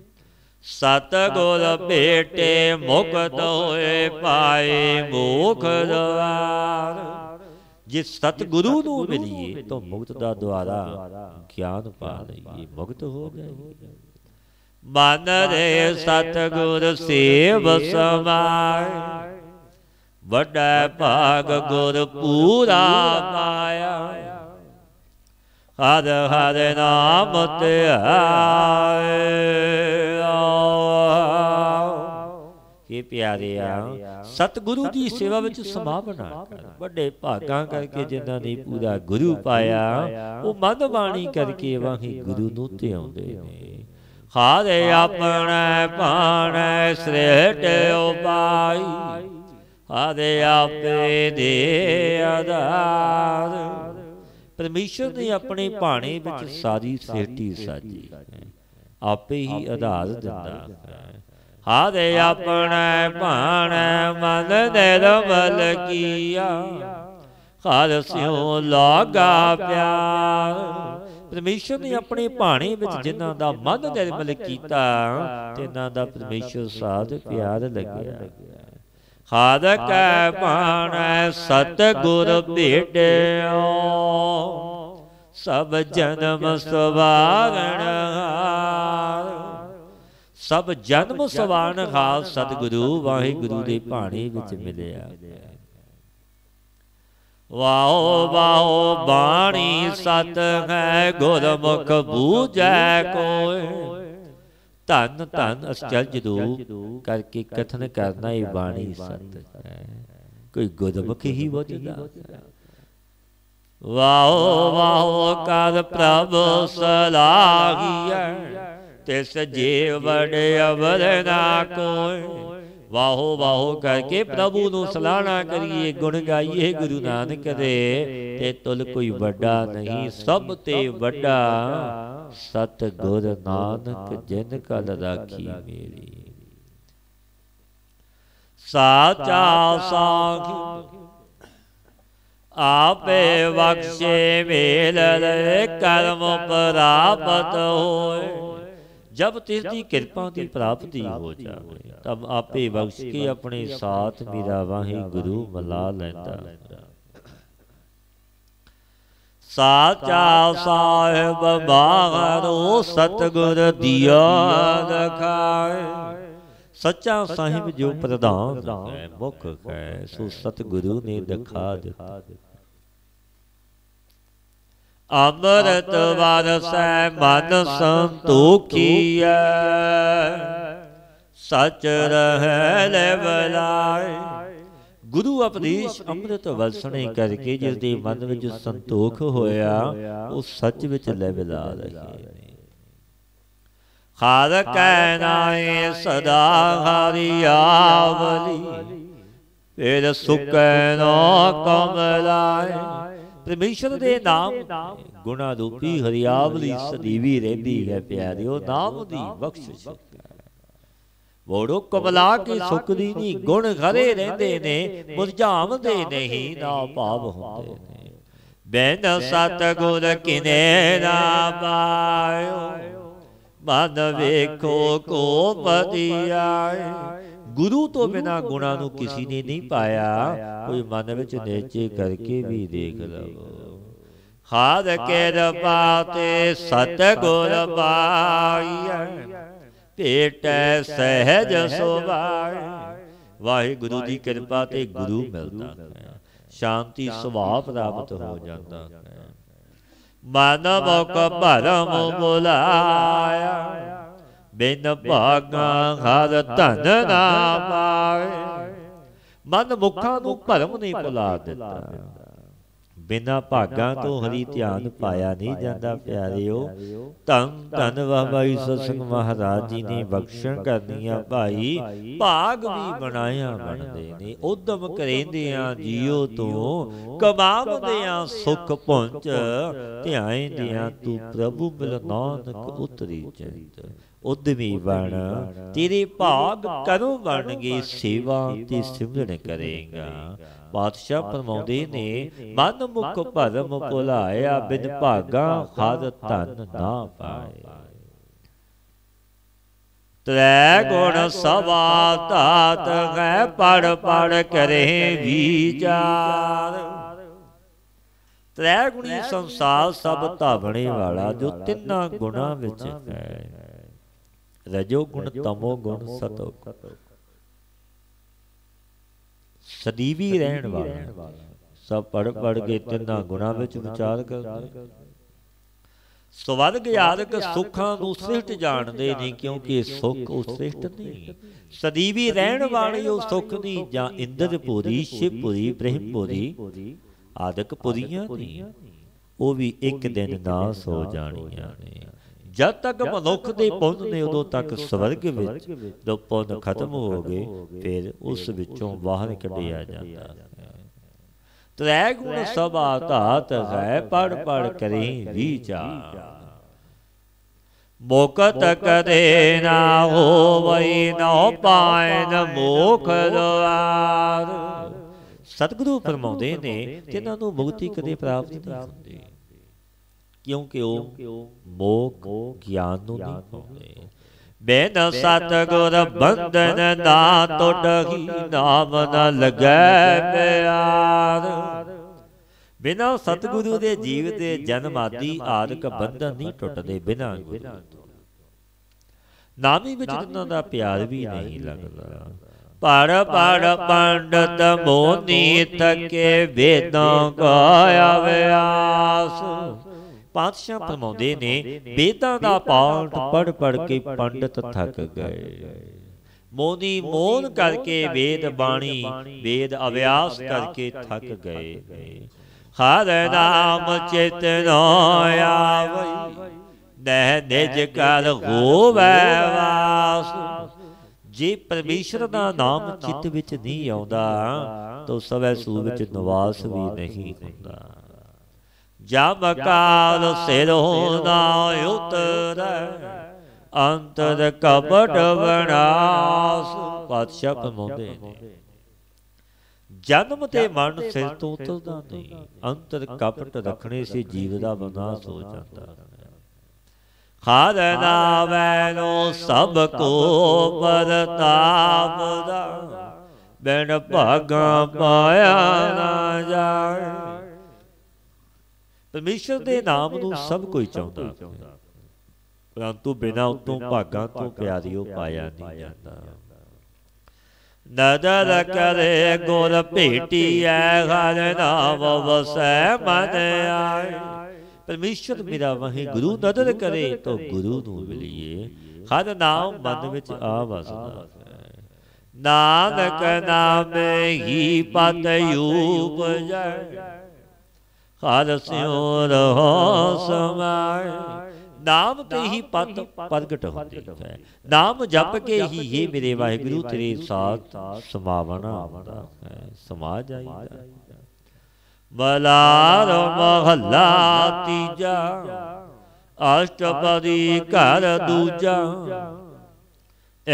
ਸਤ ਗੁਰ ਭੇਟੇ ਮੁਕਤ ਹੋਏ ਪਾਏ ਮੋਖ ਦਵਾਰ ਜੇ ਗੁਰੂ ਨੂੰ ਮਿਲੀਏ ਤਾਂ ਮੁਕਤ ਦਾ ਦੁਆਰਾ ਗਿਆਨ ਪਾ ਲਈਏ ਮੁਕਤ ਹੋ ਗਏ ਮਨ ਦੇ ਗੁਰ ਸੇਵ ਸਮਾਏ ਵੱਡਾ ਭਾਗ ਗੁਰ ਪੂਰਾ ਪਾਇਆ ਹਰ ਹਰ ਨਾਮ ਤੇ ਆਓ ਕੀ ਪਿਆਰਿਆ ਸਤਿਗੁਰੂ ਦੀ ਸੇਵਾ ਵਿੱਚ ਸਮਾਪਨਾ ਬਣਾ ਵੱਡੇ ਭਾਗਾਂ ਕਰਕੇ ਜਿਨ੍ਹਾਂ ਨੇ ਪੂਰਾ ਗੁਰੂ ਪਾਇਆ ਉਹ ਮਨ ਬਾਣੀ ਕਰਕੇ ਵਾਹੀ ਗੁਰੂ ਨੂੰ ਧਿਆਉਂਦੇ ਆਉਂਦੇ ਨੇ ਹਾਰੇ ਆਪਣੇ ਭਾਣੇ ਸ੍ਰੇਟ ਉਪਾਈ ਹਾਰੇ ਆਪੇ ਦੇ ਆਧਾਰ ਪਰਮੇਸ਼ਰ ਨੇ ਆਪਣੇ ਬਾਣੇ ਵਿੱਚ ਸਾਰੀ ਸੇਟੀ ਸਾਜੀ ਆਪੇ ਹੀ ਆਧਾਰ ਦਿੰਦਾ ਹੈ ਦੇ ਆਪਣੇ ਭਾਣ ਮਨ ਦੇ ਰਵਲ ਕੀਆ ਹਰ ਸਿਉ ਲਾਗਾ ਪਿਆਰ ਪਰਮੇਸ਼ਰ ਨੇ ਆਪਣੇ ਬਾਣੇ ਵਿੱਚ ਜਿਨ੍ਹਾਂ ਦਾ ਮਨ ਦੇ ਬਲ ਕੀਤਾ ਤੇਨਾਂ ਦਾ ਪਰਮੇਸ਼ਰ ਸਾਥ ਪਿਆਰ ਲੱਗਿਆ ਖਾਦ ਪਾਣ ਸਤ ਗੁਰ ਭੇਟਿਓ ਸਭ ਜਨਮ ਹਾਰ ਸਭ ਜਨਮ ਸੁਵਾਗਣ ਖਾਲ ਸਤਿਗੁਰੂ ਵਾਹਿਗੁਰੂ ਦੇ ਬਾਣੀ ਵਿੱਚ ਮਿਲਿਆ ਵਾਹੋ ਵਾਹੋ ਬਾਣੀ ਸਤ ਹੈ ਗੁਰਮੁਖ ਬੂਝੈ ਕੋਏ ਧਨ ਧਨ ਅਚਲਜ ਜਦੂ ਕਰਕੇ ਕਥਨ ਕਰਨਾ ਇਹ ਬਾਣੀ ਸੰਤ ਕੋਈ ਗੁਦਮੁਖ ਹੀ ਬੋਝਦਾ ਵਾਹ ਵਾਹ ਕਰ ਪ੍ਰਭ ਸਲਾਹੀਐ ਤਿਸ ਜੀਵਨ ਅਵਰ ਨਾ ਕੋਈ ਵਾਹੋ ਵਾਹੋ ਕਰਕੇ ਪ੍ਰਭੂ ਨੂੰ ਸਲਾਹਣਾ ਕਰੀਏ ਗੁਣ ਗਾਈਏ ਗੁਰੂ ਨਾਨਕ ਦੇ ਤੇ ਤੁਲ ਕੋਈ ਵੱਡਾ ਨਹੀਂ ਸਭ ਤੇ ਵੱਡਾ ਸਤ ਗੁਰ ਨਾਨਕ ਜਿਨ ਕਲ ਰਾਖੀ ਮੇਰੀ ਸਾਚਾ ਸਾਖ ਆਪੇ ਬਖਸ਼ੇ ਮੇਲ ਕਰਮ ਪ੍ਰਾਪਤ ਹੋਏ ਜਬ ਤੇਰੀ ਦੀ ਕਿਰਪਾ ਦੀ ਪ੍ਰਾਪਤੀ ਹੋ ਜਾਵੇ ਤਬ ਆਪੇ ਬਖਸ਼ ਕੇ ਆਪਣੇ ਸਾਥ ਮੇਰਾ ਵਾਹੀ ਗੁਰੂ ਬਲਾ ਲੈਂਦਾ ਸਾਚਾ ਸਾਹਿਬ ਬਾਗਰੋ ਸਤਗੁਰ ਦਿਆ ਦਖਾਏ ਸੱਚਾ ਸਾਹਿਬ ਜੋ ਪ੍ਰਧਾਨ ਹੈ ਮੁਖ ਹੈ ਸੋ ਸਤਗੁਰੂ ਨੇ ਦਿਖਾ ਦਿੱਤਾ ਅਮਰਤ ਵਰਸੈ ਮਨ ਸੰਤੋਖੀਐ ਸਚ ਰਹੈ ਲੈ ਗੁਰੂ ਉਪਦੇਸ਼ ਅੰਮ੍ਰਿਤ ਵਲਸਣੇ ਕਰਕੇ ਜਿਸ ਦੇ ਮਨ ਵਿੱਚ ਸੰਤੋਖ ਹੋਇਆ ਉਹ ਸੱਚ ਵਿੱਚ ਲੈ ਬਲਾ ਰਹੇ ਖਾਦ ਕੈ ਨਾਏ ਸਦਾ ਹਰੀਆਵਲੀ ਤੇਰ ਸੁਖੈ ਨਾ ਕਮਲਾਏ ਪਰਮੇਸ਼ਰ ਦੇ ਨਾਮ ਗੁਨਾ ਰੂਪੀ ਹਰੀਆਵਲੀ ਸਦੀਵੀ ਰਹਿੰਦੀ ਹੈ ਪਿਆਰਿਓ ਨਾਮ ਦੀ ਬਖਸ਼ਿਸ਼ ਵੋੜੋ ਕਬਲਾ ਕੀ ਸੁਖ ਦੀ ਨਹੀਂ ਗੁਣ ਘਰੇ ਰਹਿੰਦੇ ਨੇ ਮੁਰਝਾਵਦੇ ਨਹੀਂ ਨਾ ਭਾਵ ਹੁੰਦੇ ਨੇ ਬੈਨ ਸਤ ਗੁਰ ਕਿਨੇ ਨਾ ਪਾਇਓ ਮਨ ਵੇਖੋ ਕੋ ਪਤੀ ਆਏ ਗੁਰੂ ਤੋਂ ਬਿਨਾ ਗੁਣਾ ਨੂੰ ਕਿਸੇ ਨੇ ਨਹੀਂ ਪਾਇਆ ਕੋਈ ਮਨ ਵਿੱਚ ਨੇਚੇ ਕਰਕੇ ਵੀ ਦੇਖ ਲਵੋ ਖਾਦ ਕੇ ਰਪਾਤੇ ਤੇ ਸਤ ਗੁਰ ਪਾਈਐ ਭੇਟੈ ਸਹਿਜ ਸੁਭਾਈ ਵਾਹਿਗੁਰੂ ਦੀ ਕਿਰਪਾ ਤੇ ਗੁਰੂ ਮਿਲਦਾ ਹੈ ਸ਼ਾਂਤੀ ਸੁਭਾਅ ਪ੍ਰਾਪਤ ਹੋ ਜਾਂਦਾ ਹੈ ਮਨ ਮੁਖ ਭਰਮ ਬੁਲਾਇਆ ਬਿਨ ਭਾਗਾ ਹਰ ਧਨ ਨਾ ਪਾਵੇ ਮਨ ਮੁਖਾਂ ਨੂੰ ਭਰਮ ਨਹੀਂ ਭੁਲਾ ਦਿੱਤਾ ਬਿਨਾ ਭਾਗਾ ਤੋਂ ਹਰੀ ਧਿਆਨ ਪਾਇਆ ਨਹੀਂ ਜਾਂਦਾ ਪਿਆਰਿਓ ਧੰ ਧਨ ਵਾਹਬਾਈ ਸਤਸੰਗ ਮਹਾਰਾਜ ਜੀ ਨੇ ਬਖਸ਼ਣ ਕਰਨੀਆਂ ਭਾਈ ਭਾਗ ਵੀ ਬਣਾਇਆ ਬਣਦੇ ਨੇ ਉਦਮ ਕਰੇਂਦੇ ਆ ਜੀਓ ਤੋਂ ਕਮਾਉਂਦੇ ਆ ਸੁਖ ਪਹੁੰਚ ਧਿਆਏਂਦੇ ਦੀਆਂ ਤੂੰ ਪ੍ਰਭੂ ਬਿਲ ਨਾਨਕ ਉਤਰੀ ਚਿੰਤ ਉਦਮੀ ਬਣ ਤੇਰੇ ਭਾਗ ਕਦੋਂ ਬਣਗੇ ਸੇਵਾ ਤੇ ਸਿਮਰਨ ਕਰੇਗਾ ਪਾਤਸ਼ਾਹ ਪਰਮਉਦੇ ਨੇ ਮਨ ਮੁਖ ਭਰਮ ਭੁਲਾਇਆ ਬਿਨ ਭਾਗਾ ਖਾਦ ਧਨ ਨਾ ਪਾਏ ਤ੍ਰੈ ਗੁਣ ਸਵਾ ਧਾਤ ਹੈ ਪੜ ਪੜ ਕਰੇ ਵਿਚਾਰ ਤ੍ਰੈ ਗੁਣੀ ਸੰਸਾਰ ਸਭ ਧਾਵਣੇ ਵਾਲਾ ਜੋ ਤਿੰਨਾਂ ਗੁਣਾ ਵਿੱਚ ਹੈ ਰਜੋ ਗੁਣ ਤਮੋ ਗੁਣ ਸਤੋ ਸਦੀਵੀ ਰਹਿਣ ਵਾਲਾ ਸਭ ਪੜ ਪੜ ਕੇ ਤਿੰਨਾਂ ਗੁਣਾ ਵਿੱਚ ਵਿਚਾਰ ਕਰਦੇ ਸਵਰਗ ਯਾਦਕ ਸੁੱਖਾਂ ਨੂੰ ਸ੍ਰਿਸ਼ਟ ਜਾਣਦੇ ਨਹੀਂ ਕਿਉਂਕਿ ਸੁੱਖ ਉਹ ਨਹੀਂ ਸਦੀਵੀ ਰਹਿਣ ਵਾਲੀ ਉਹ ਸੁੱਖ ਦੀ ਜਾਂ ਇੰਦਰ ਪੂਰੀ ਸ਼ਿਵ ਪੂਰੀ ਬ੍ਰਹਮ ਪੂਰੀ ਆਦਿਕ ਪੂਰੀਆਂ ਨਹੀਂ ਉਹ ਵੀ ਇੱਕ ਦਿਨ ਨਾਸ ਹੋ ਜਾਣੀਆਂ ਨੇ ਜਦ ਤੱਕ ਮਨੁੱਖ ਦੇ ਨੇ ਉਦੋਂ ਤੱਕ ਸਵਰਗ ਵਿੱਚ ਜਦੋਂ ਪੁੰਨ ਖਤਮ ਹੋ ਗਏ ਫਿਰ ਉਸ ਵਿੱਚੋਂ ਬਾਹਰ ਕੱਢਿਆ ਜਾਂਦਾ ਤ੍ਰੈ ਗੁਣ ਸਭ ਆਤਾਤ ਹੈ ਪੜ ਪੜ ਕਰੀ ਵਿਚਾਰ ਮੋਕਤ ਕਦੇ ਨਾ ਨਾ ਨੋ ਪਾਇਨ ਮੋਖ ਦਵਾਰ ਸਤਿਗੁਰੂ ਫਰਮਾਉਂਦੇ ਨੇ ਜਿਨ੍ਹਾਂ ਨੂੰ ਮੁਕਤੀ ਕਦੇ ਪ੍ਰਾਪਤ ਨਹੀਂ ਹੁੰਦੀ ਕਿਉਂਕਿ ਉਹ ਮੋਖ ਗਿਆਨ ਨੂੰ ਨਹੀਂ ਪਾਉਂਦੇ ਬੇਨ ਸਤਗੁਰ ਬੰਧਨ ਦਾ ਟੁੱਟਹੀ ਨਾਮ ਨਾ ਲਗੈ ਪਿਆਰ ਬਿਨਾਂ ਸਤਗੁਰੂ ਦੇ ਜੀਵ ਤੇ ਜਨਮ ਆਦੀ ਆਦਿਕ ਬੰਧਨ ਨਹੀਂ ਟੁੱਟਦੇ ਬਿਨਾ ਗੁਰੂ ਨਾਮੀ ਵਿੱਚ ਜਿੰਨਾਂ ਦਾ ਪਿਆਰ ਵੀ ਨਹੀਂ ਲੱਗਦਾ ਪੜ ਪੜ ਪੰਡਤ ਮੋਨੀ ਤਕੇ ਵੇਦਾਂ ਕਾ ਆਵਿਆਸ ਪਾਤਸ਼ਾਹ ਫਰਮਾਉਂਦੇ ਨੇ ਵੇਦਾਂ ਦਾ ਪਾਠ ਪੜ ਪੜ ਕੇ ਪੰਡਤ ਥੱਕ ਗਏ ਮੋਨੀ ਮੋਨ ਕਰਕੇ ਵੇਦ ਬਾਣੀ ਵੇਦ ਅਭਿਆਸ ਕਰਕੇ ਥੱਕ ਗਏ ਹਰ ਨਾਮ ਚਿਤਨੋ ਆਵਈ ਨਹਿ ਨਿਜ ਕਰ ਹੋਵੇ ਵਾਸ ਜੇ ਪਰਮੇਸ਼ਰ ਦਾ ਨਾਮ ਚਿੱਤ ਵਿੱਚ ਨਹੀਂ ਆਉਂਦਾ ਤਾਂ ਸਵੈ ਸੂ ਵਿੱਚ ਨਿਵਾਸ ਵੀ ਨਹੀਂ ਹੁੰਦਾ ਜਬ ਕਾਲ ਸਿਰ ਹੋਦਾ ਉਤਰੈ ਅੰਤਰ ਕਬਟ ਬਣਾਸ ਪਾਤਸ਼ਾਹ ਪਮੋਦੇ ਨੇ ਜਨਮ ਤੇ ਮਰਨ ਸਿਰ ਤੋਂ ਉਤਰਦਾ ਨਹੀਂ ਅੰਤਰ ਕਪਟ ਰੱਖਣੇ ਸੀ ਜੀਵ ਦਾ ਬੰਦਾ ਹੋ ਜਾਂਦਾ ਖਾਦ ਨਾਵੈ ਲੋ ਸਭ ਕੋ ਪਰਤਾਪ ਦਾ ਬਿਨ ਭਾਗਾ ਪਾਇਆ ਨਾ ਜਾਏ ਪਰਮੇਸ਼ਰ ਦੇ ਨਾਮ ਨੂੰ ਸਭ ਕੋਈ ਚਾਹੁੰਦਾ ਪਰੰਤੂ ਬਿਨਾਂ ਉਤੋਂ ਭਾਗਾਂ ਤੋਂ ਪਿਆਰਿਓ ਪਾਇਆ ਨਹੀਂ ਜਾਂਦਾ ਦਾ ਕਰੇ ਗੁਰ ਭੇਟੀਐ ਹਰ ਨਾਮ ਵਸੈ ਮਨ ਆਏ ਪਰਮੇਸ਼ਰ ਮੇਰਾ ਵਹੀ ਗੁਰੂ ਨਦਰ ਕਰੇ ਤੋ ਗੁਰੂ ਨੂੰ ਮਿਲੀਏ ਹਰ ਨਾਮ ਮਨ ਵਿੱਚ ਆ ਵਸਦਾ ਨਾਨਕ ਨਾਮੇ ਹੀ ਪਤ ਯੂਪ ਜਾਏ ਹਰ ਸਿਉ ਰਹੋ ਸਮਾਇ ਨਾਮ ਤੇ ਹੀ ਪਤ ਪ੍ਰਗਟ ਹੁੰਦੀ ਹੈ ਨਾਮ ਜਪ ਕੇ ਹੀ ਇਹ ਮੇਰੇ ਵਾਹਿਗੁਰੂ ਤੇਰੇ ਸਾਥ ਸਮਾਵਣ ਆਉਂਦਾ ਹੈ ਸਮਾ ਜਾਈਦਾ ਬਲਾਰ ਮਹੱਲਾ ਤੀਜਾ ਅਸ਼ਟਪਦੀ ਘਰ ਦੂਜਾ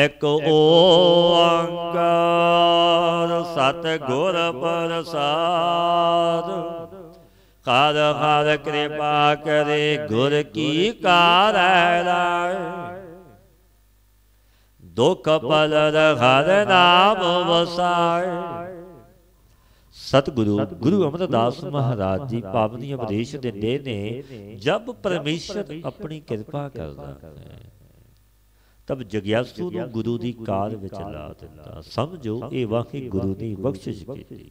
ਇਕ ਓੰਕਾਰ ਸਤ ਗੁਰ ਪ੍ਰਸਾਦ ਤਦ ਹਰ ਕਿਰਪਾ ਕਰੇ ਗੁਰ ਕੀ ਕਾਰੈ ਲੈ ਦੁਖ ਪਲ ਹਰ ਨਾਮ ਵਸਾਇ ਸਤਿਗੁਰੂ ਗੁਰੂ ਅਮਰਦਾਸ ਮਹਾਰਾਜ ਜੀ ਪਾਵਨੀ ਉਪਦੇਸ਼ ਦਿੰਦੇ ਨੇ ਜਦ ਪਰਮੇਸ਼ਰ ਆਪਣੀ ਕਿਰਪਾ ਕਰਦਾ ਹੈ ਤਬ ਜਗਿਆਸੂ ਨੂੰ ਗੁਰੂ ਦੀ ਕਾਰ ਵਿੱਚ ਲਾ ਦਿੰਦਾ ਸਮਝੋ ਇਹ ਵਾਕਈ ਗੁਰੂ ਦੀ ਬਖਸ਼ਿਸ਼ ਕੀਤੀ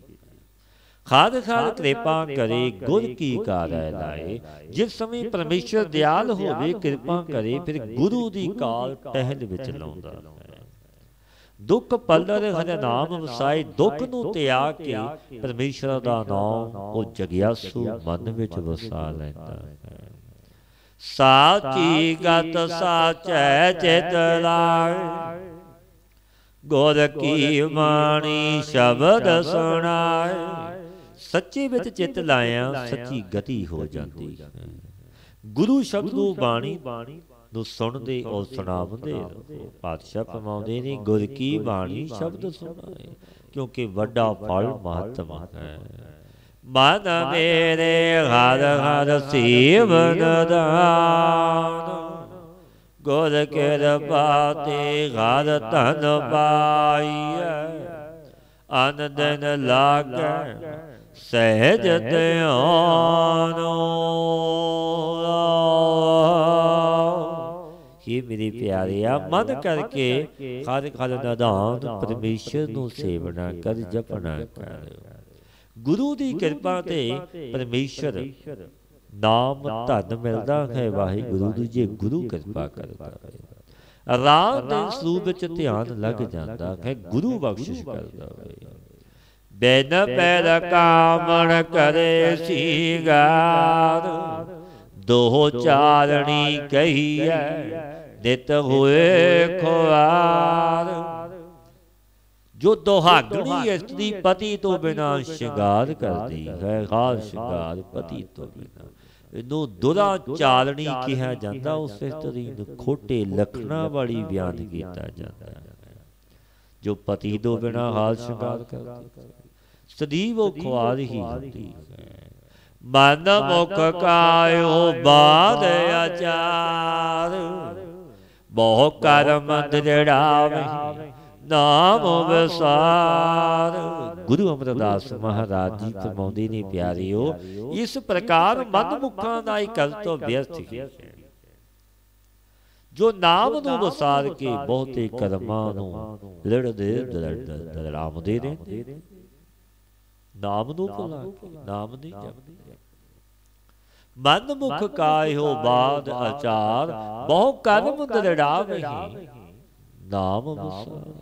ਖਾਦ ਖਾਦ ਕਿਰਪਾ ਕਰੇ ਗੁਰ ਕੀ ਕਾਰੈ ਲਾਏ ਜਿਸ ਸਮੇਂ ਪਰਮੇਸ਼ਰ ਦਿਆਲ ਹੋਵੇ ਕਿਰਪਾ ਕਰੇ ਫਿਰ ਗੁਰੂ ਦੀ ਕਾਲ ਟਹਿਲ ਵਿੱਚ ਲਾਉਂਦਾ ਹੈ ਦੁੱਖ ਪਲਰ ਹਰ ਨਾਮ ਵਸਾਈ ਦੁੱਖ ਨੂੰ ਤਿਆਗ ਕੇ ਪਰਮੇਸ਼ਰ ਦਾ ਨਾਮ ਉਹ ਜਗਿਆਸੂ ਮਨ ਵਿੱਚ ਵਸਾ ਲੈਂਦਾ ਹੈ ਸਾਚੀ ਗਤ ਸਾਚੈ ਚਿਤ ਲਾਏ ਗੁਰ ਕੀ ਬਾਣੀ ਸ਼ਬਦ ਸੁਣਾਏ ਸੱਚੇ ਵਿੱਚ ਚਿੱਤ ਲਾਇਆ ਸੱਚੀ ਗਤੀ ਹੋ ਜਾਂਦੀ ਗੁਰੂ ਗੁਰੂ ਸ਼ਬਦੋ ਬਾਣੀ ਨੂੰ ਸੁਣਦੇ ਔਰ ਸੁਣਾਉਂਦੇ ਪਾਤਸ਼ਾਹ ਪਰਮਾਉਂਦੇ ਨੇ ਗੁਰ ਕੀ ਬਾਣੀ ਸ਼ਬਦ ਸੁਣਾਏ ਕਿਉਂਕਿ ਵੱਡਾ ਫਲ ਮਹਤਮ ਹੈ ਮਨ ਮੇਰੇ ਹਰ ਹਰ ਦਾ ਦਾਨ ਗੁਰ ਕਿਰਪਾ ਤੇ ਹਰ ਧਨ ਪਾਈਐ ਅਨੰਦਨ ਲਾਗੈ ਸਹਿਜ ਧਿਆਨੋ ਹੀ ਮੇਰੇ ਪਿਆਰਿਆ ਮਨ ਕਰਕੇ ਖਾਦ ਖਲ ਨਦਾਨ ਪਰਮੇਸ਼ਰ ਨੂੰ ਸੇਵਣਾ ਕਰ ਜਪਣਾ ਕਰ ਗੁਰੂ ਦੀ ਕਿਰਪਾ ਤੇ ਪਰਮੇਸ਼ਰ ਨਾਮ ਧਨ ਮਿਲਦਾ ਹੈ ਵਾਹਿਗੁਰੂ ਦੀ ਜੇ ਗੁਰੂ ਕਿਰਪਾ ਕਰਦਾ ਹੈ ਰਾਤ ਦੇ ਸੂਬ ਵਿੱਚ ਧਿਆਨ ਲੱਗ ਜਾਂਦਾ ਹੈ ਗੁਰੂ ਬਖਸ਼ਿਸ਼ ਕਰਦਾ ਹੈ ਬਿਨ ਪੈਰ ਕਾਮਣ ਕਰੇ ਸੀਗਾਰ ਦੋ ਚਾਰਣੀ ਕਹੀਐ ਨਿਤ ਹੋਏ ਖੁਆਰ ਜੋ ਇਸ ਇਸਤਰੀ ਪਤੀ ਤੋਂ ਬਿਨਾ ਸ਼ਿੰਗਾਰ ਕਰਦੀ ਹੈ ਖਾਸ ਸ਼ਿੰਗਾਰ ਪਤੀ ਤੋਂ ਬਿਨਾ ਇਹਨੂੰ ਦੁਰਾ ਚਾਲਣੀ ਕਿਹਾ ਜਾਂਦਾ ਉਸ ਇਸਤਰੀ ਨੂੰ ਖੋਟੇ ਲਖਣਾ ਵਾਲੀ ਬਿਆਨ ਕੀਤਾ ਜਾਂਦਾ ਜੋ ਪਤੀ ਤੋਂ ਬਿਨਾ ਹਾਲ ਸ਼ਿੰਗਾਰ ਕਰਦੀ ਸਦੀਵ ਉਹ ਖੁਆਦ ਹੀ ਹੁੰਦੀ ਹੈ ਮਨ ਮੁਖ ਕਾਇਓ ਬਾਦ ਆਚਾਰ ਬਹੁ ਕਰਮ ਦ੍ਰਿੜਾਵਹੀ ਨਾਮ ਵਿਸਾਰ ਗੁਰੂ ਅਮਰਦਾਸ ਮਹਾਰਾਜ ਜੀ ਫਰਮਾਉਂਦੇ ਨੇ ਪਿਆਰਿਓ ਇਸ ਪ੍ਰਕਾਰ ਮਨ ਮੁਖਾਂ ਦਾ ਇਕਲ ਤੋਂ ਵਿਅਸਤ ਹੈ ਜੋ ਨਾਮ ਨੂੰ ਵਿਸਾਰ ਕੇ ਬਹੁਤੇ ਕਰਮਾਂ ਨੂੰ ਲੜਦੇ ਦਲੜਾਉਂਦੇ ਨੇ ਨਾਮ ਨੂੰ ਭੁਲਾ ਨਾਮ ਨਹੀਂ ਜਪਦੇ ਮਨ ਮੁਖ ਕਾਇਓ ਬਾਦ ਆਚਾਰ ਬਹੁ ਕਦਮ ਦਰੜਾਵਹੀ ਨਾਮ ਵਿਸਾਰ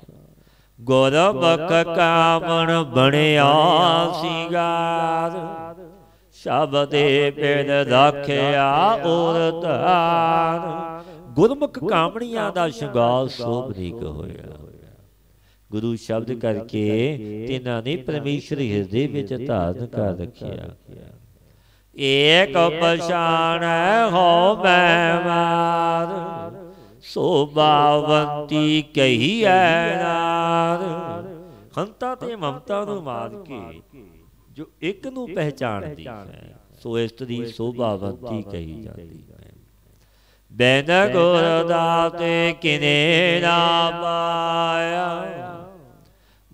ਗੁਰ ਕ ਕਾਮਣ ਬਣਿਆ ਸਿੰਗਾਰ ਸ਼ਬਦੇ ਪਿੰਡ ਰੱਖਿਆ ਔਰ ਧਾਰ ਗੁਰਮੁਖ ਕਾਮਣੀਆਂ ਦਾ ਸ਼ਿੰਗਾਰ ਸੋਭਨੀਕ ਹੋਇਆ ਗੁਰੂ ਸ਼ਬਦ ਕਰਕੇ ਤਿਨਾਂ ਨੇ ਪਰਮੇਸ਼ਰ ਹਿਰਦੇ ਵਿੱਚ ਧਾਰਨ ਕਰ ਰੱਖਿਆ ਏਕ ਪਛਾਣ ਹੋ ਮੈਂ ਮਾਰ ਬਾਵੰਤੀ ਕਹੀ ਨਾਰ ਹੰਤਾ ਤੇ ਮਮਤਾ ਨੂੰ ਮਾਰ ਕੇ ਜੋ ਇੱਕ ਨੂੰ ਪਹਿਚਾਣਦੀ ਹੈ ਸੋ ਇਸਤਰੀ ਸੋਭਾਵੰਤੀ ਕਹੀ ਜਾਂਦੀ ਹੈ ਬੈਨ ਗੁਰ ਦਾਤੇ ਕਿਨੇ ਨਾ ਪਾਇਆ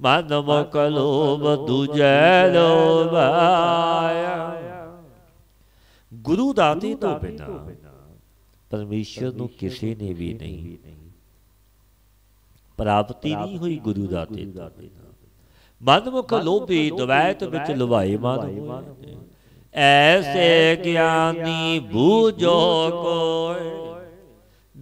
ਮਨ ਮੁਕ ਲੋਭ ਦੂਜੈ ਲੋਭਾਇਆ ਗੁਰੂ ਦਾਤੇ ਤੋਂ ਬਿਨਾ ਪਰਮੇਸ਼ਰ ਨੂੰ ਕਿਸੇ ਨੇ ਵੀ ਨਹੀਂ ਪ੍ਰਾਪਤੀ ਨਹੀਂ ਹੋਈ ਗੁਰੂ ਦਾਤੇ ਤੋਂ ਮਨ ਮੁਕ ਲੋਭੀ ਦਵੈਤ ਵਿੱਚ ਲੁਭਾਏ ਮਨ ਐਸੇ ਗਿਆਨੀ ਬੂਝੋ ਕੋਈ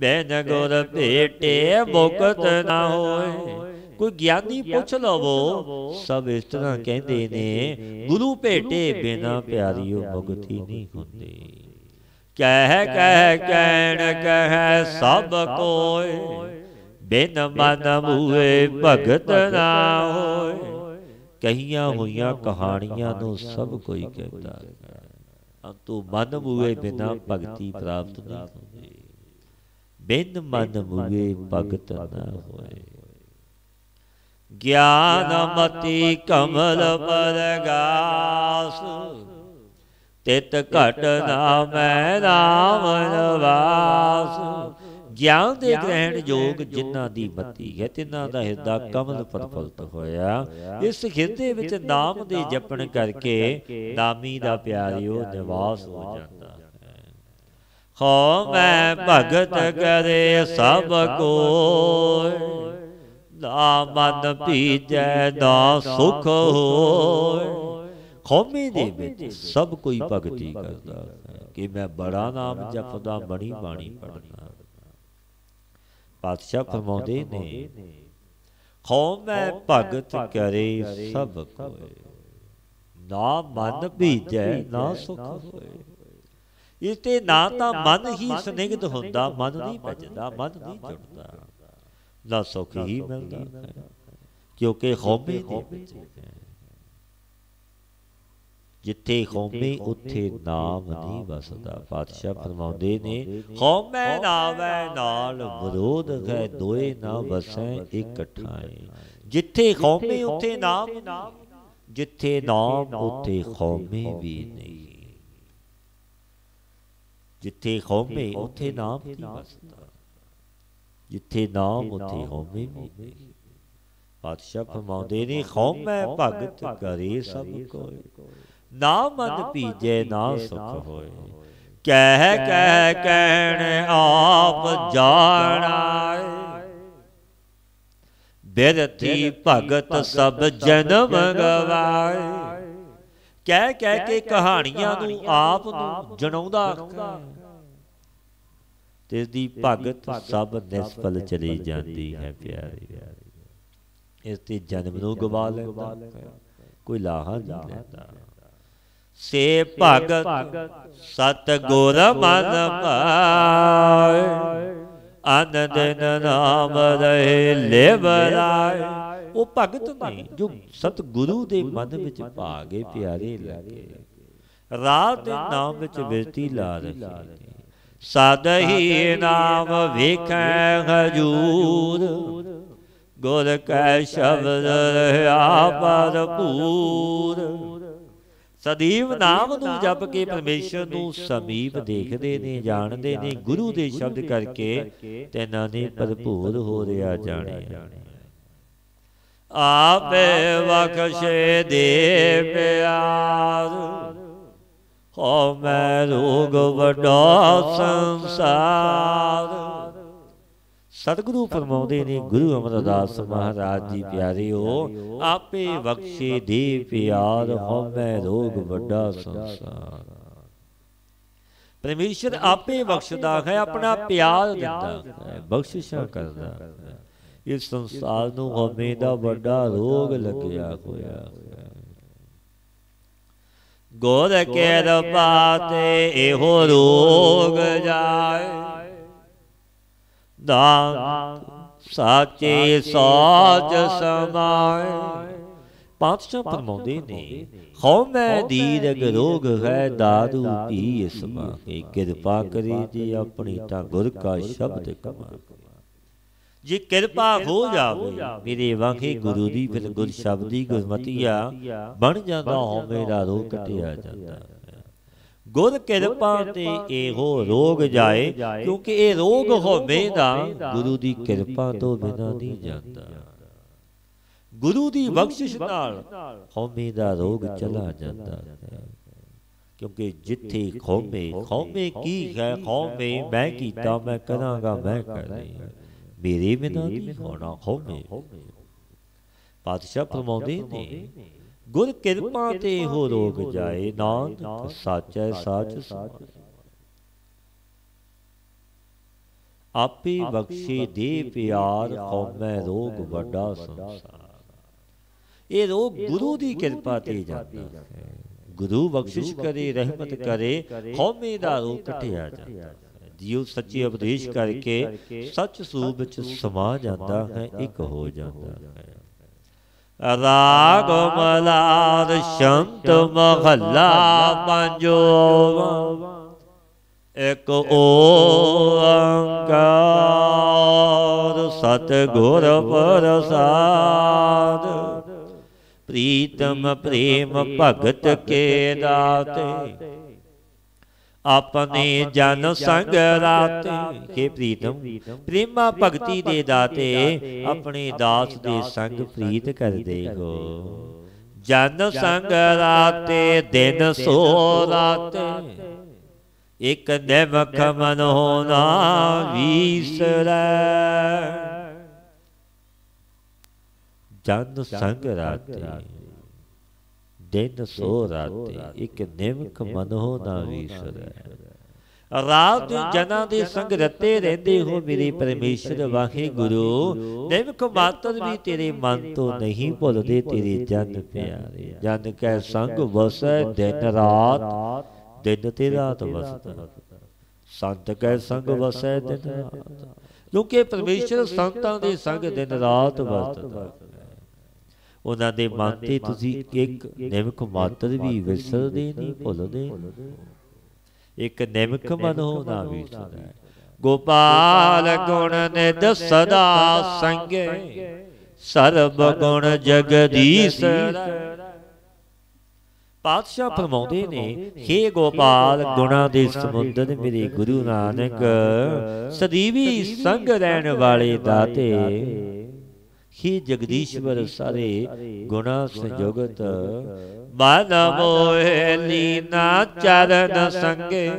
ਬੈਨ ਗੁਰ ਭੇਟੇ ਮੁਕਤ ਨਾ ਹੋਏ ਕੋਈ ਗਿਆਨੀ ਪੁੱਛ ਲਵੋ ਸਭ ਇਸ ਤਰ੍ਹਾਂ ਕਹਿੰਦੇ ਨੇ ਗੁਰੂ ਭੇਟੇ ਬਿਨਾ ਪਿਆਰੀਓ ਮੁਕਤੀ ਨਹੀਂ ਹੁੰਦੀ ਕਹਿ ਕਹਿ ਕਹਿਣ ਕਹਿ ਸਭ ਕੋਏ ਬਿਨ ਮਨ ਮੂਏ ਭਗਤ ਨਾ ਹੋਏ ਕਹੀਆਂ ਹੋਈਆਂ ਕਹਾਣੀਆਂ ਨੂੰ ਸਭ ਕੋਈ ਕਹਿੰਦਾ ਹੈ ਤੂੰ ਮਨ ਮੂਏ ਬਿਨਾ ਭਗਤੀ ਪ੍ਰਾਪਤ ਨਹੀਂ ਹੁੰਦੀ ਬਿਨ ਮਨ ਮੁਗੇ ਭਗਤ ਨਾ ਹੋਏ ਗਿਆਨ ਮਤੀ ਕਮਲ ਪਰਗਾਸ ਤਿਤ ਘਟ ਨਾ ਮੈਂ ਨਾਮ ਨਵਾਸ ਗਿਆਨ ਦੇ ਗ੍ਰਹਿਣ ਯੋਗ ਜਿਨ੍ਹਾਂ ਦੀ ਮਤੀ ਹੈ ਤਿਨਾਂ ਦਾ ਹਿਰਦਾ ਕਮਲ ਪਰਪਲਤ ਹੋਇਆ ਇਸ ਹਿਰਦੇ ਵਿੱਚ ਨਾਮ ਦੇ ਜਪਣ ਕਰਕੇ ਨਾਮੀ ਦਾ ਪਿਆਰਿਓ ਨਿਵਾਸ ਹੋ ਜਾਂਦਾ ਮੈਂ ਭਗਤ ਕਰੇ ਸਭ ਕੋਇ ਦਾ ਮਨ ਪੀਜੈ ਦਾ ਸੁਖ ਹੋਇ ਖੋਮੀ ਦੇ ਵਿੱਚ ਸਭ ਕੋਈ ਭਗਤੀ ਕਰਦਾ ਕਿ ਮੈਂ ਬੜਾ ਨਾਮ ਜਪਦਾ ਬਣੀ ਬਾਣੀ ਪੜਦਾ ਪਾਤਸ਼ਾਹ ਫਰਮਾਉਂਦੇ ਨੇ ਮੈਂ ਭਗਤ ਕਰੇ ਸਭ ਕੋਇ ਨਾ ਮਨ ਪੀਜੈ ਨਾ ਸੁਖ ਹੋਏ ਇਸ ਤੇ ਨਾ ਤਾਂ ਮਨ ਹੀ ਸਨਿਗਧ ਹੁੰਦਾ ਮਨ ਨਹੀਂ ਭਜਦਾ ਮਨ ਨਹੀਂ ਜੁੜਦਾ ਨਾ ਸੁਖ ਹੀ ਮਿਲਦਾ ਕਿਉਂਕਿ ਖੋਬੇ ਦੇ ਵਿੱਚ ਜਿੱਥੇ ਖੋਮੇ ਉੱਥੇ ਨਾਮ ਨਹੀਂ ਵਸਦਾ ਪਾਤਸ਼ਾਹ ਫਰਮਾਉਂਦੇ ਨੇ ਖੋਮੇ ਨਾਵੇਂ ਨਾਲ ਵਿਰੋਧ ਹੈ ਦੋਏ ਨਾ ਵਸੈ ਇਕੱਠਾਏ ਜਿੱਥੇ ਖੋਮੇ ਉੱਥੇ ਨਾਮ ਜਿੱਥੇ ਨਾਮ ਉੱਥੇ ਖੋਮੇ ਵੀ ਨਹੀਂ ਜਿੱਥੇ ਖੋਮੇ ਉੱਥੇ ਨਾਮ ਦੀ ਵਸਦਾ ਜਿੱਥੇ ਨਾਮ ਉੱਥੇ ਹੋਵੇ ਵੀ ਪਾਤਸ਼ਾਹ ਫਰਮਾਉਂਦੇ ਨੇ ਖੋਮੈ ਭਗਤ ਕਰੇ ਸਭ ਕੋ ਨਾ ਮਨ ਪੀਜੇ ਨਾ ਸੁਖ ਹੋਏ ਕਹਿ ਕਹਿ ਕਹਿਣ ਆਪ ਜਾਣਾਏ ਬੇਦਤੀ ਭਗਤ ਸਭ ਜਨਮ ਗਵਾਏ ਕਹਿ ਕਹਿ ਕੇ ਕਹਾਣੀਆਂ ਨੂੰ ਆਪ ਨੂੰ ਜਣਾਉਂਦਾ ਤੇ ਦੀ ਭਗਤ ਸਭ ਨਿਸਫਲ ਚਲੀ ਜਾਂਦੀ ਹੈ ਪਿਆਰੀ ਇਸ ਤੇ ਜਨਮ ਨੂੰ ਗਵਾ ਲੈਂਦਾ ਕੋਈ ਲਾਹਾ ਨਹੀਂ ਲੈਂਦਾ ਸੇ ਭਗਤ ਸਤ ਗੁਰ ਮਨ ਪਾਏ ਆਨੰਦ ਨਾਮ ਰਹੇ ਲਿਵ ਰਾਏ ਉਹ ਭਗਤ ਨਹੀਂ ਜੋ ਸਤਿਗੁਰੂ ਦੇ ਮਨ ਵਿੱਚ ਭਾਗੇ ਪਿਆਰੇ ਲੱਗੇ ਰਾਤ ਦੇ ਨਾਮ ਵਿੱਚ ਬਿਰਤੀ ਲਾ ਰਹੀ ਸਦ ਹੀ ਨਾਮ ਵੇਖੈ ਹਜੂਰ ਗੁਰ ਕੈ ਸ਼ਬਦ ਰਹਾ ਭਰਪੂਰ ਸਦੀਵ ਨਾਮ ਨੂੰ ਜਪ ਕੇ ਪਰਮੇਸ਼ਰ ਨੂੰ ਸਮੀਪ ਦੇਖਦੇ ਨੇ ਜਾਣਦੇ ਨੇ ਗੁਰੂ ਦੇ ਸ਼ਬਦ ਕਰਕੇ ਤੈਨਾਂ ਨੇ ਭਰਪੂਰ ਹੋ ਰਿਆ ਜਾਣਿਆ ਆਪੇ ਬਖਸ਼ੇ ਦੇ ਪਿਆਰ ਹੋ ਮੈਂ ਰੋਗ ਵੱਡਾ ਸੰਸਾਰ ਸਤਿਗੁਰੂ ਫਰਮਾਉਂਦੇ ਨੇ ਗੁਰੂ ਅਮਰਦਾਸ ਮਹਾਰਾਜ ਜੀ ਪਿਆਰਿਓ ਆਪੇ ਬਖਸ਼ੇ ਦੇ ਪਿਆਰ ਮੈਂ ਰੋਗ ਵੱਡਾ ਸੰਸਾਰ ਪਰਮੇਸ਼ਰ ਆਪੇ ਬਖਸ਼ਦਾ ਹੈ ਆਪਣਾ ਪਿਆਰ ਦਿੰਦਾ ਹੈ ਬਖਸ਼ਿਸ਼ਾਂ ਕਰਦਾ ਹੈ ਇਸ ਸੰਸਾਰ ਨੂੰ ਹਉਮੈ ਦਾ ਵੱਡਾ ਰੋਗ ਲੱਗਿਆ ਹੋਇਆ ਗੋਦ ਕੇ ਰਪਾ ਤੇ ਇਹੋ ਰੋਗ ਜਾਏ ਦਾ ਸਾਚੇ ਸਾਚ ਸਮਾਏ ਪਾਤਸ਼ਾਹ ਪਰਮੋਦੇ ਨੇ ਮੈਂ ਦੀਰਗ ਰੋਗ ਹੈ ਦਾਦੂ ਪੀ ਇਸ ਮਾਂ ਕੀ ਕਿਰਪਾ ਕਰੀ ਜੀ ਆਪਣੀ ਤਾਂ ਗੁਰ ਕਾ ਸ਼ਬਦ ਕਮਾ ਜੇ ਕਿਰਪਾ ਹੋ ਜਾਵੇ ਮੇਰੇ ਵਾਂਗੇ ਗੁਰੂ ਦੀ ਫਿਰ ਗੁਰ ਸ਼ਬਦੀ ਗੁਰਮਤੀਆ ਬਣ ਜਾਂਦਾ ਹੋ ਮੇਰਾ ਰੋਗ ਕਟਿਆ ਜਾਂਦਾ ਗੁਰ ਕਿਰਪਾ ਤੇ ਇਹੋ ਰੋਗ ਜਾਏ ਕਿਉਂਕਿ ਇਹ ਰੋਗ ਹੋਵੇ ਦਾ ਗੁਰੂ ਦੀ ਕਿਰਪਾ ਤੋਂ ਬਿਨਾਂ ਨਹੀਂ ਜਾਂਦਾ ਗੁਰੂ ਦੀ ਬਖਸ਼ਿਸ਼ ਨਾਲ ਖੌਮੇ ਦਾ ਰੋਗ ਚਲਾ ਜਾਂਦਾ ਹੈ ਕਿਉਂਕਿ ਜਿੱਥੇ ਖੋਮੇ ਖੋਮੇ ਕੀ ਹੈ ਖੋਮੇ ਮੈਂ ਕੀਤਾ ਮੈਂ ਕਰਾਂਗਾ ਮੈਂ ਹਾਂ ਮੇਰੇ ਬਿਨਾਂ ਨਹੀਂ ਹੋਣਾ ਹੋਵੇ ਪਾਤਸ਼ਾਹ ਫਰਮਾਉਂਦੇ ਨੇ ਗੁਰ ਕਿਰਪਾ ਤੇ ਹੋ ਰੋਗ ਜਾਏ ਨਾਨਕ ਸਾਚੈ ਸਾਚ ਸਮਾਏ ਆਪੇ ਬਖਸ਼ੇ ਦੇ ਪਿਆਰ ਕੌਮੈ ਰੋਗ ਵੱਡਾ ਸੰਸਾਰ ਇਹ ਰੋਗ ਗੁਰੂ ਦੀ ਕਿਰਪਾ ਤੇ ਜਾਂਦਾ ਹੈ ਗੁਰੂ ਬਖਸ਼ਿਸ਼ ਕਰੇ ਰਹਿਮਤ ਕਰੇ ਹਉਮੈ ਦਾ ਰੋਗ ਕਟਿਆ ਜਾਂਦਾ ਜੀਉ ਸੱਚੀ ਉਪਦੇਸ਼ ਕਰਕੇ ਸੱਚ ਸੂਬ ਵਿੱਚ ਸਮਾ ਜਾਂਦਾ ਹੈ ਇੱਕ ਹੋ ਜਾਂਦਾ ਹੈ ਰਾਗ ਮਲਾਰ ਸ਼ੰਤ ਮਹੱਲਾ ਪੰਜੋ ਇੱਕ ਓੰਕਾਰ ਗੁਰ ਪ੍ਰਸਾਦ ਪ੍ਰੀਤਮ ਪ੍ਰੇਮ ਭਗਤ ਕੇ ਦਾਤੇ ਆਪਣੇ ਜਨ ਸੰਗ ਰਾਤੇ ਕੇ ਪ੍ਰੀਤਮ ਪ੍ਰੇਮਾ ਭਗਤੀ ਦੇ ਦਾਤੇ ਆਪਣੇ ਦਾਸ ਦੇ ਸੰਗ ਪ੍ਰੀਤ ਕਰਦੇ ਹੋ ਜਨ ਸੰਗ ਰਾਤੇ ਦਿਨ ਸੋ ਰਾਤੇ ਇਕ ਨਿਮਖ ਮਨ ਹੋਣਾ ਵੀਸਰੈ ਜਨ ਸੰਗ ਰਾਤੇ ਦਿਨ ਸੋ ਰਾਤੇ ਇੱਕ ਨਿਮਕ ਮਨੋ ਨਾ ਵੀਸਰੈ ਰਾਤ ਜਨਾਂ ਦੇ ਸੰਗ ਰਤੇ ਰਹਿੰਦੇ ਹੋ ਮੇਰੇ ਪਰਮੇਸ਼ਰ ਗੁਰੂ ਨਿਮਕ ਮਾਤਰ ਵੀ ਤੇਰੇ ਮਨ ਤੋਂ ਨਹੀਂ ਭੁੱਲਦੇ ਤੇਰੇ ਜਨ ਪਿਆਰੇ ਜਨ ਕੈ ਸੰਗ ਵਸੈ ਦਿਨ ਰਾਤ ਦਿਨ ਤੇ ਰਾਤ ਵਸਦਾ ਸੰਤ ਕੈ ਸੰਗ ਵਸੈ ਦਿਨ ਰਾਤ ਕਿਉਂਕਿ ਪਰਮੇਸ਼ਰ ਸੰਤਾਂ ਦੇ ਸੰਗ ਦਿਨ ਰਾਤ ਵਸਦਾ ਉਹਨਾਂ ਦੇ ਮਨ ਤੇ ਤੁਸੀਂ ਇੱਕ ਨਿਮਕ ਮਾਤਰ ਵੀ ਵਿਸਰਦੇ ਨਹੀਂ ਭੁੱਲਦੇ ਇੱਕ ਨਿਮਕ ਮਨ ਹੋਣਾ ਵੀ ਸਦਾ ਗੋਪਾਲ ਗੁਣ ਨੇ ਦਸਦਾ ਸੰਗੇ ਸਰਬ ਗੁਣ ਜਗਦੀਸ਼ ਪਾਤਸ਼ਾਹ ਫਰਮਾਉਂਦੇ ਨੇ ਹੇ ਗੋਪਾਲ ਗੁਣਾ ਦੇ ਸਮੁੰਦਰ ਮੇਰੇ ਗੁਰੂ ਨਾਨਕ ਸਦੀਵੀ ਸੰਗ ਰਹਿਣ ਵਾਲੇ ਦਾਤੇ ਹੀ ਜਗਦੀਸ਼ਵਰ ਸਾਰੇ ਗੁਣਾ ਸੰਯੁਗਤ ਮਨ ਮੋਏ ਲੀਨਾ ਚਰਨ ਸੰਗੇ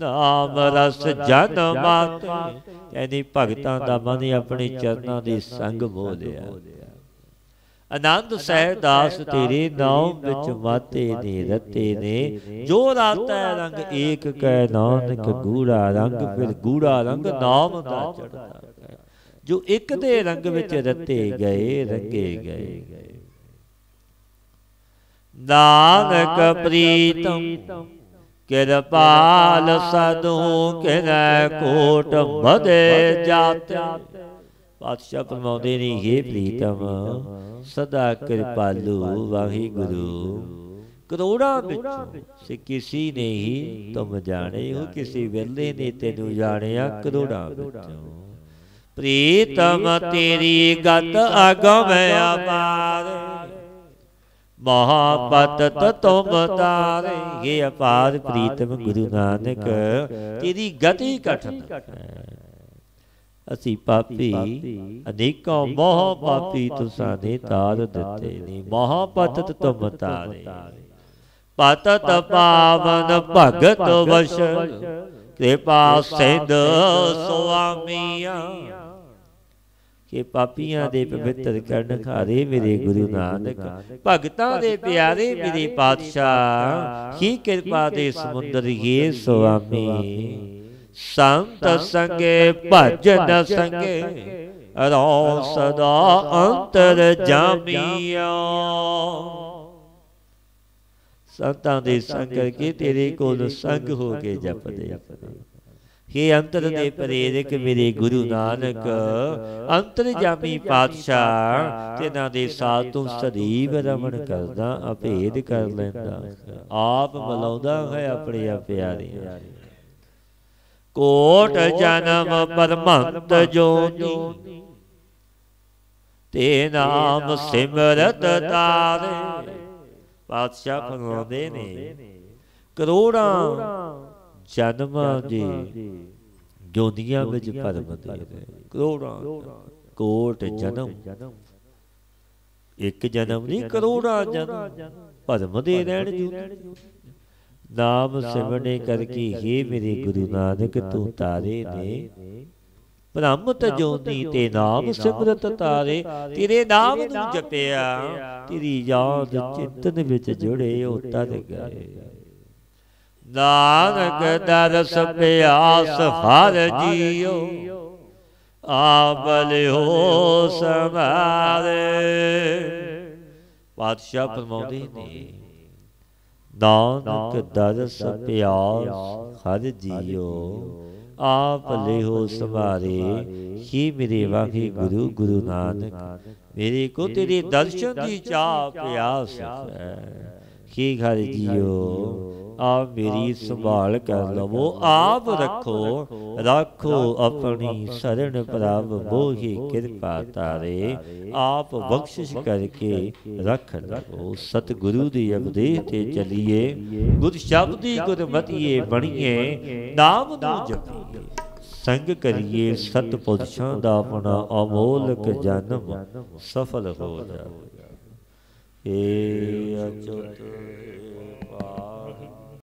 ਨਾਮ ਰਸ ਜਨ ਮਾਤੇ ਇਹਦੀ ਭਗਤਾਂ ਦਾ ਮਨ ਆਪਣੇ ਚਰਨਾਂ ਦੇ ਸੰਗ ਬੋਲਿਆ ਆਨੰਦ ਸਹਿ ਦਾਸ ਤੇਰੇ ਨਾਮ ਵਿੱਚ ਮਾਤੇ ਨੇ ਰਤੇ ਨੇ ਜੋ ਰਾਤਾ ਰੰਗ ਏਕ ਕੈ ਨਾਨਕ ਗੂੜਾ ਰੰਗ ਫਿਰ ਗੂੜਾ ਰੰਗ ਨਾਮ ਦਾ ਚੜਦਾ ਜੋ ਇੱਕ ਦੇ ਰੰਗ ਵਿੱਚ ਰਤੇ ਗਏ ਰੰਗੇ ਗਏ ਨਾਨਕ ਪ੍ਰੀਤਮ ਕਿਰਪਾਲ ਸਦੂ ਕਿਰੈ ਕੋਟ ਮਦੇ ਜਾਤ ਪਾਤਸ਼ਾਹ ਫਰਮਾਉਂਦੇ ਨੇ ਇਹ ਪ੍ਰੀਤਮ ਸਦਾ ਕਿਰਪਾਲੂ ਵਾਹਿਗੁਰੂ ਕਰੋੜਾਂ ਵਿੱਚ ਸੇ ਕਿਸੇ ਨੇ ਹੀ ਤੁਮ ਜਾਣੇ ਹੋ ਕਿਸੇ ਵਿਰਲੇ ਨੇ ਤੈਨੂੰ ਜਾਣਿਆ ਕਰੋੜਾਂ ਵਿੱਚੋਂ ਪ੍ਰੀਤਮ ਤੇਰੀ ਗਤ ਅਗਮ ਅਪਾਰ ਮਹਾਪਤ ਤੁਮ ਤਾਰੇ ਇਹ ਅਪਾਰ ਪ੍ਰੀਤਮ ਗੁਰੂ ਨਾਨਕ ਤੇਰੀ ਗਤੀ ਕਠਨ ਅਸੀਂ ਪਾਪੀ ਅਨੇਕਾਂ ਮੋਹ ਪਾਪੀ ਤੁਸਾਂ ਦੇ ਤਾਰ ਦਿੱਤੇ ਨੇ ਮਹਾਪਤ ਤੁਮ ਤਾਰੇ ਪਤਤ ਪਾਵਨ ਭਗਤ ਵਸ਼ ਕਿਰਪਾ ਸਿਧ ਸੁਆਮੀਆ ਕਿ ਪਾਪੀਆਂ ਦੇ ਪਵਿੱਤਰ ਕਰਨ ਖਾਰੇ ਮੇਰੇ ਗੁਰੂ ਨਾਨਕ ਭਗਤਾਂ ਦੇ ਪਿਆਰੇ ਮੇਰੇ ਪਾਤਸ਼ਾਹ ਕੀ ਕਿਰਪਾ ਦੇ ਸਮੁੰਦਰ ਜੀ ਸੁਆਮੀ ਸੰਤ ਸੰਗੇ ਭਜਨ ਸੰਗੇ ਰੋ ਸਦਾ ਅੰਤਰ ਜਾਮੀਆਂ ਸੰਤਾਂ ਦੇ ਸੰਗ ਕੇ ਤੇਰੇ ਕੋਲ ਸੰਗ ਹੋ ਕੇ ਜਪਦੇ ਹੇ ਅੰਤਰ ਦੇ ਪ੍ਰੇਰਕ ਮੇਰੇ ਗੁਰੂ ਨਾਨਕ ਅੰਤਰਜਾਮੀ ਪਾਤਸ਼ਾਹ ਤੇਨਾਂ ਦੇ ਸਾਥ ਤੋਂ ਸਦੀਵ ਰਮਣ ਕਰਦਾ ਅਭੇਦ ਕਰ ਲੈਂਦਾ ਆਪ ਮਲਾਉਂਦਾ ਹੈ ਆਪਣੇ ਆ ਪਿਆਰਿਆਂ ਕੋਟ ਜਨਮ ਪਰਮੰਤ ਜੋਤੀ ਤੇ ਨਾਮ ਸਿਮਰਤ ਤਾਰੇ ਪਾਤਸ਼ਾਹ ਫਰਮਾਉਂਦੇ ਨੇ ਕਰੋੜਾਂ ਜਨਮ ਦੀ ਜੋਦੀਆਂ ਵਿੱਚ ਭਰਮ ਕਰੋੜਾਂ ਕੋਟ ਜਨਮ ਇੱਕ ਜਨਮ ਨਹੀਂ ਕਰੋੜਾਂ ਜਨਮ ਭਰਮ ਦੇ ਰਹਿਣ ਜੂ ਨਾਮ ਸਿਮਣੇ ਕਰਕੇ ਹੀ ਮੇਰੇ ਗੁਰੂ ਨਾਨਕ ਤੂੰ ਤਾਰੇ ਨੇ ਬ੍ਰਹਮ ਤਜੋਤੀ ਤੇ ਨਾਮ ਸਿਮਰਤ ਤਾਰੇ ਤੇਰੇ ਨਾਮ ਨੂੰ ਜਪਿਆ ਤੇਰੀ ਯਾਦ ਚਿੰਤਨ ਵਿੱਚ ਜੁੜੇ ਉਹ ਤਦ ਗਏ ਨਾਨਕ ਦਰਸ ਪਿਆਸ ਹਰ ਜੀਉ ਆਪ ਹੋ ਸਮਾਰੇ ਪਾਤਸ਼ਾਹ ਫਰਮਾਉਂਦੇ ਨੇ ਨਾਨਕ ਦਰਸ ਪਿਆਸ ਹਰ ਜੀਉ ਆਪ ਲਿਹੋ ਸਵਾਰੇ ਹੀ ਮੇਰੇ ਵਾਹੀ ਗੁਰੂ ਗੁਰੂ ਨਾਨਕ ਮੇਰੇ ਕੋ ਤੇਰੇ ਦਰਸ਼ਨ ਦੀ ਚਾਹ ਪਿਆਸ ਹੈ ਕੀ ਘਰ ਜੀਓ ਆਪ ਮੇਰੀ ਸੰਭਾਲ ਕਰ ਲਵੋ ਆਪ ਰੱਖੋ ਰੱਖੋ ਆਪਣੀ ਸਰਣ ਪ੍ਰਭ ਬੋਹੀ ਕਿਰਪਾ ਤਾਰੇ ਆਪ ਬਖਸ਼ਿਸ਼ ਕਰਕੇ ਰੱਖ ਲਵੋ ਸਤਿਗੁਰੂ ਦੀ ਅਗਦੇ ਤੇ ਚਲੀਏ ਗੁਰ ਸ਼ਬਦੀ ਗੁਰਮਤੀਏ ਬਣੀਏ ਨਾਮ ਨੂੰ ਜਪੀਏ ਸੰਗ ਕਰੀਏ ਸਤ ਪੁਰਸ਼ਾਂ ਦਾ ਆਪਣਾ ਅਮੋਲਕ ਜਨਮ ਸਫਲ ਹੋ ਜਾਵੇ ਏ ਅਚੋਤ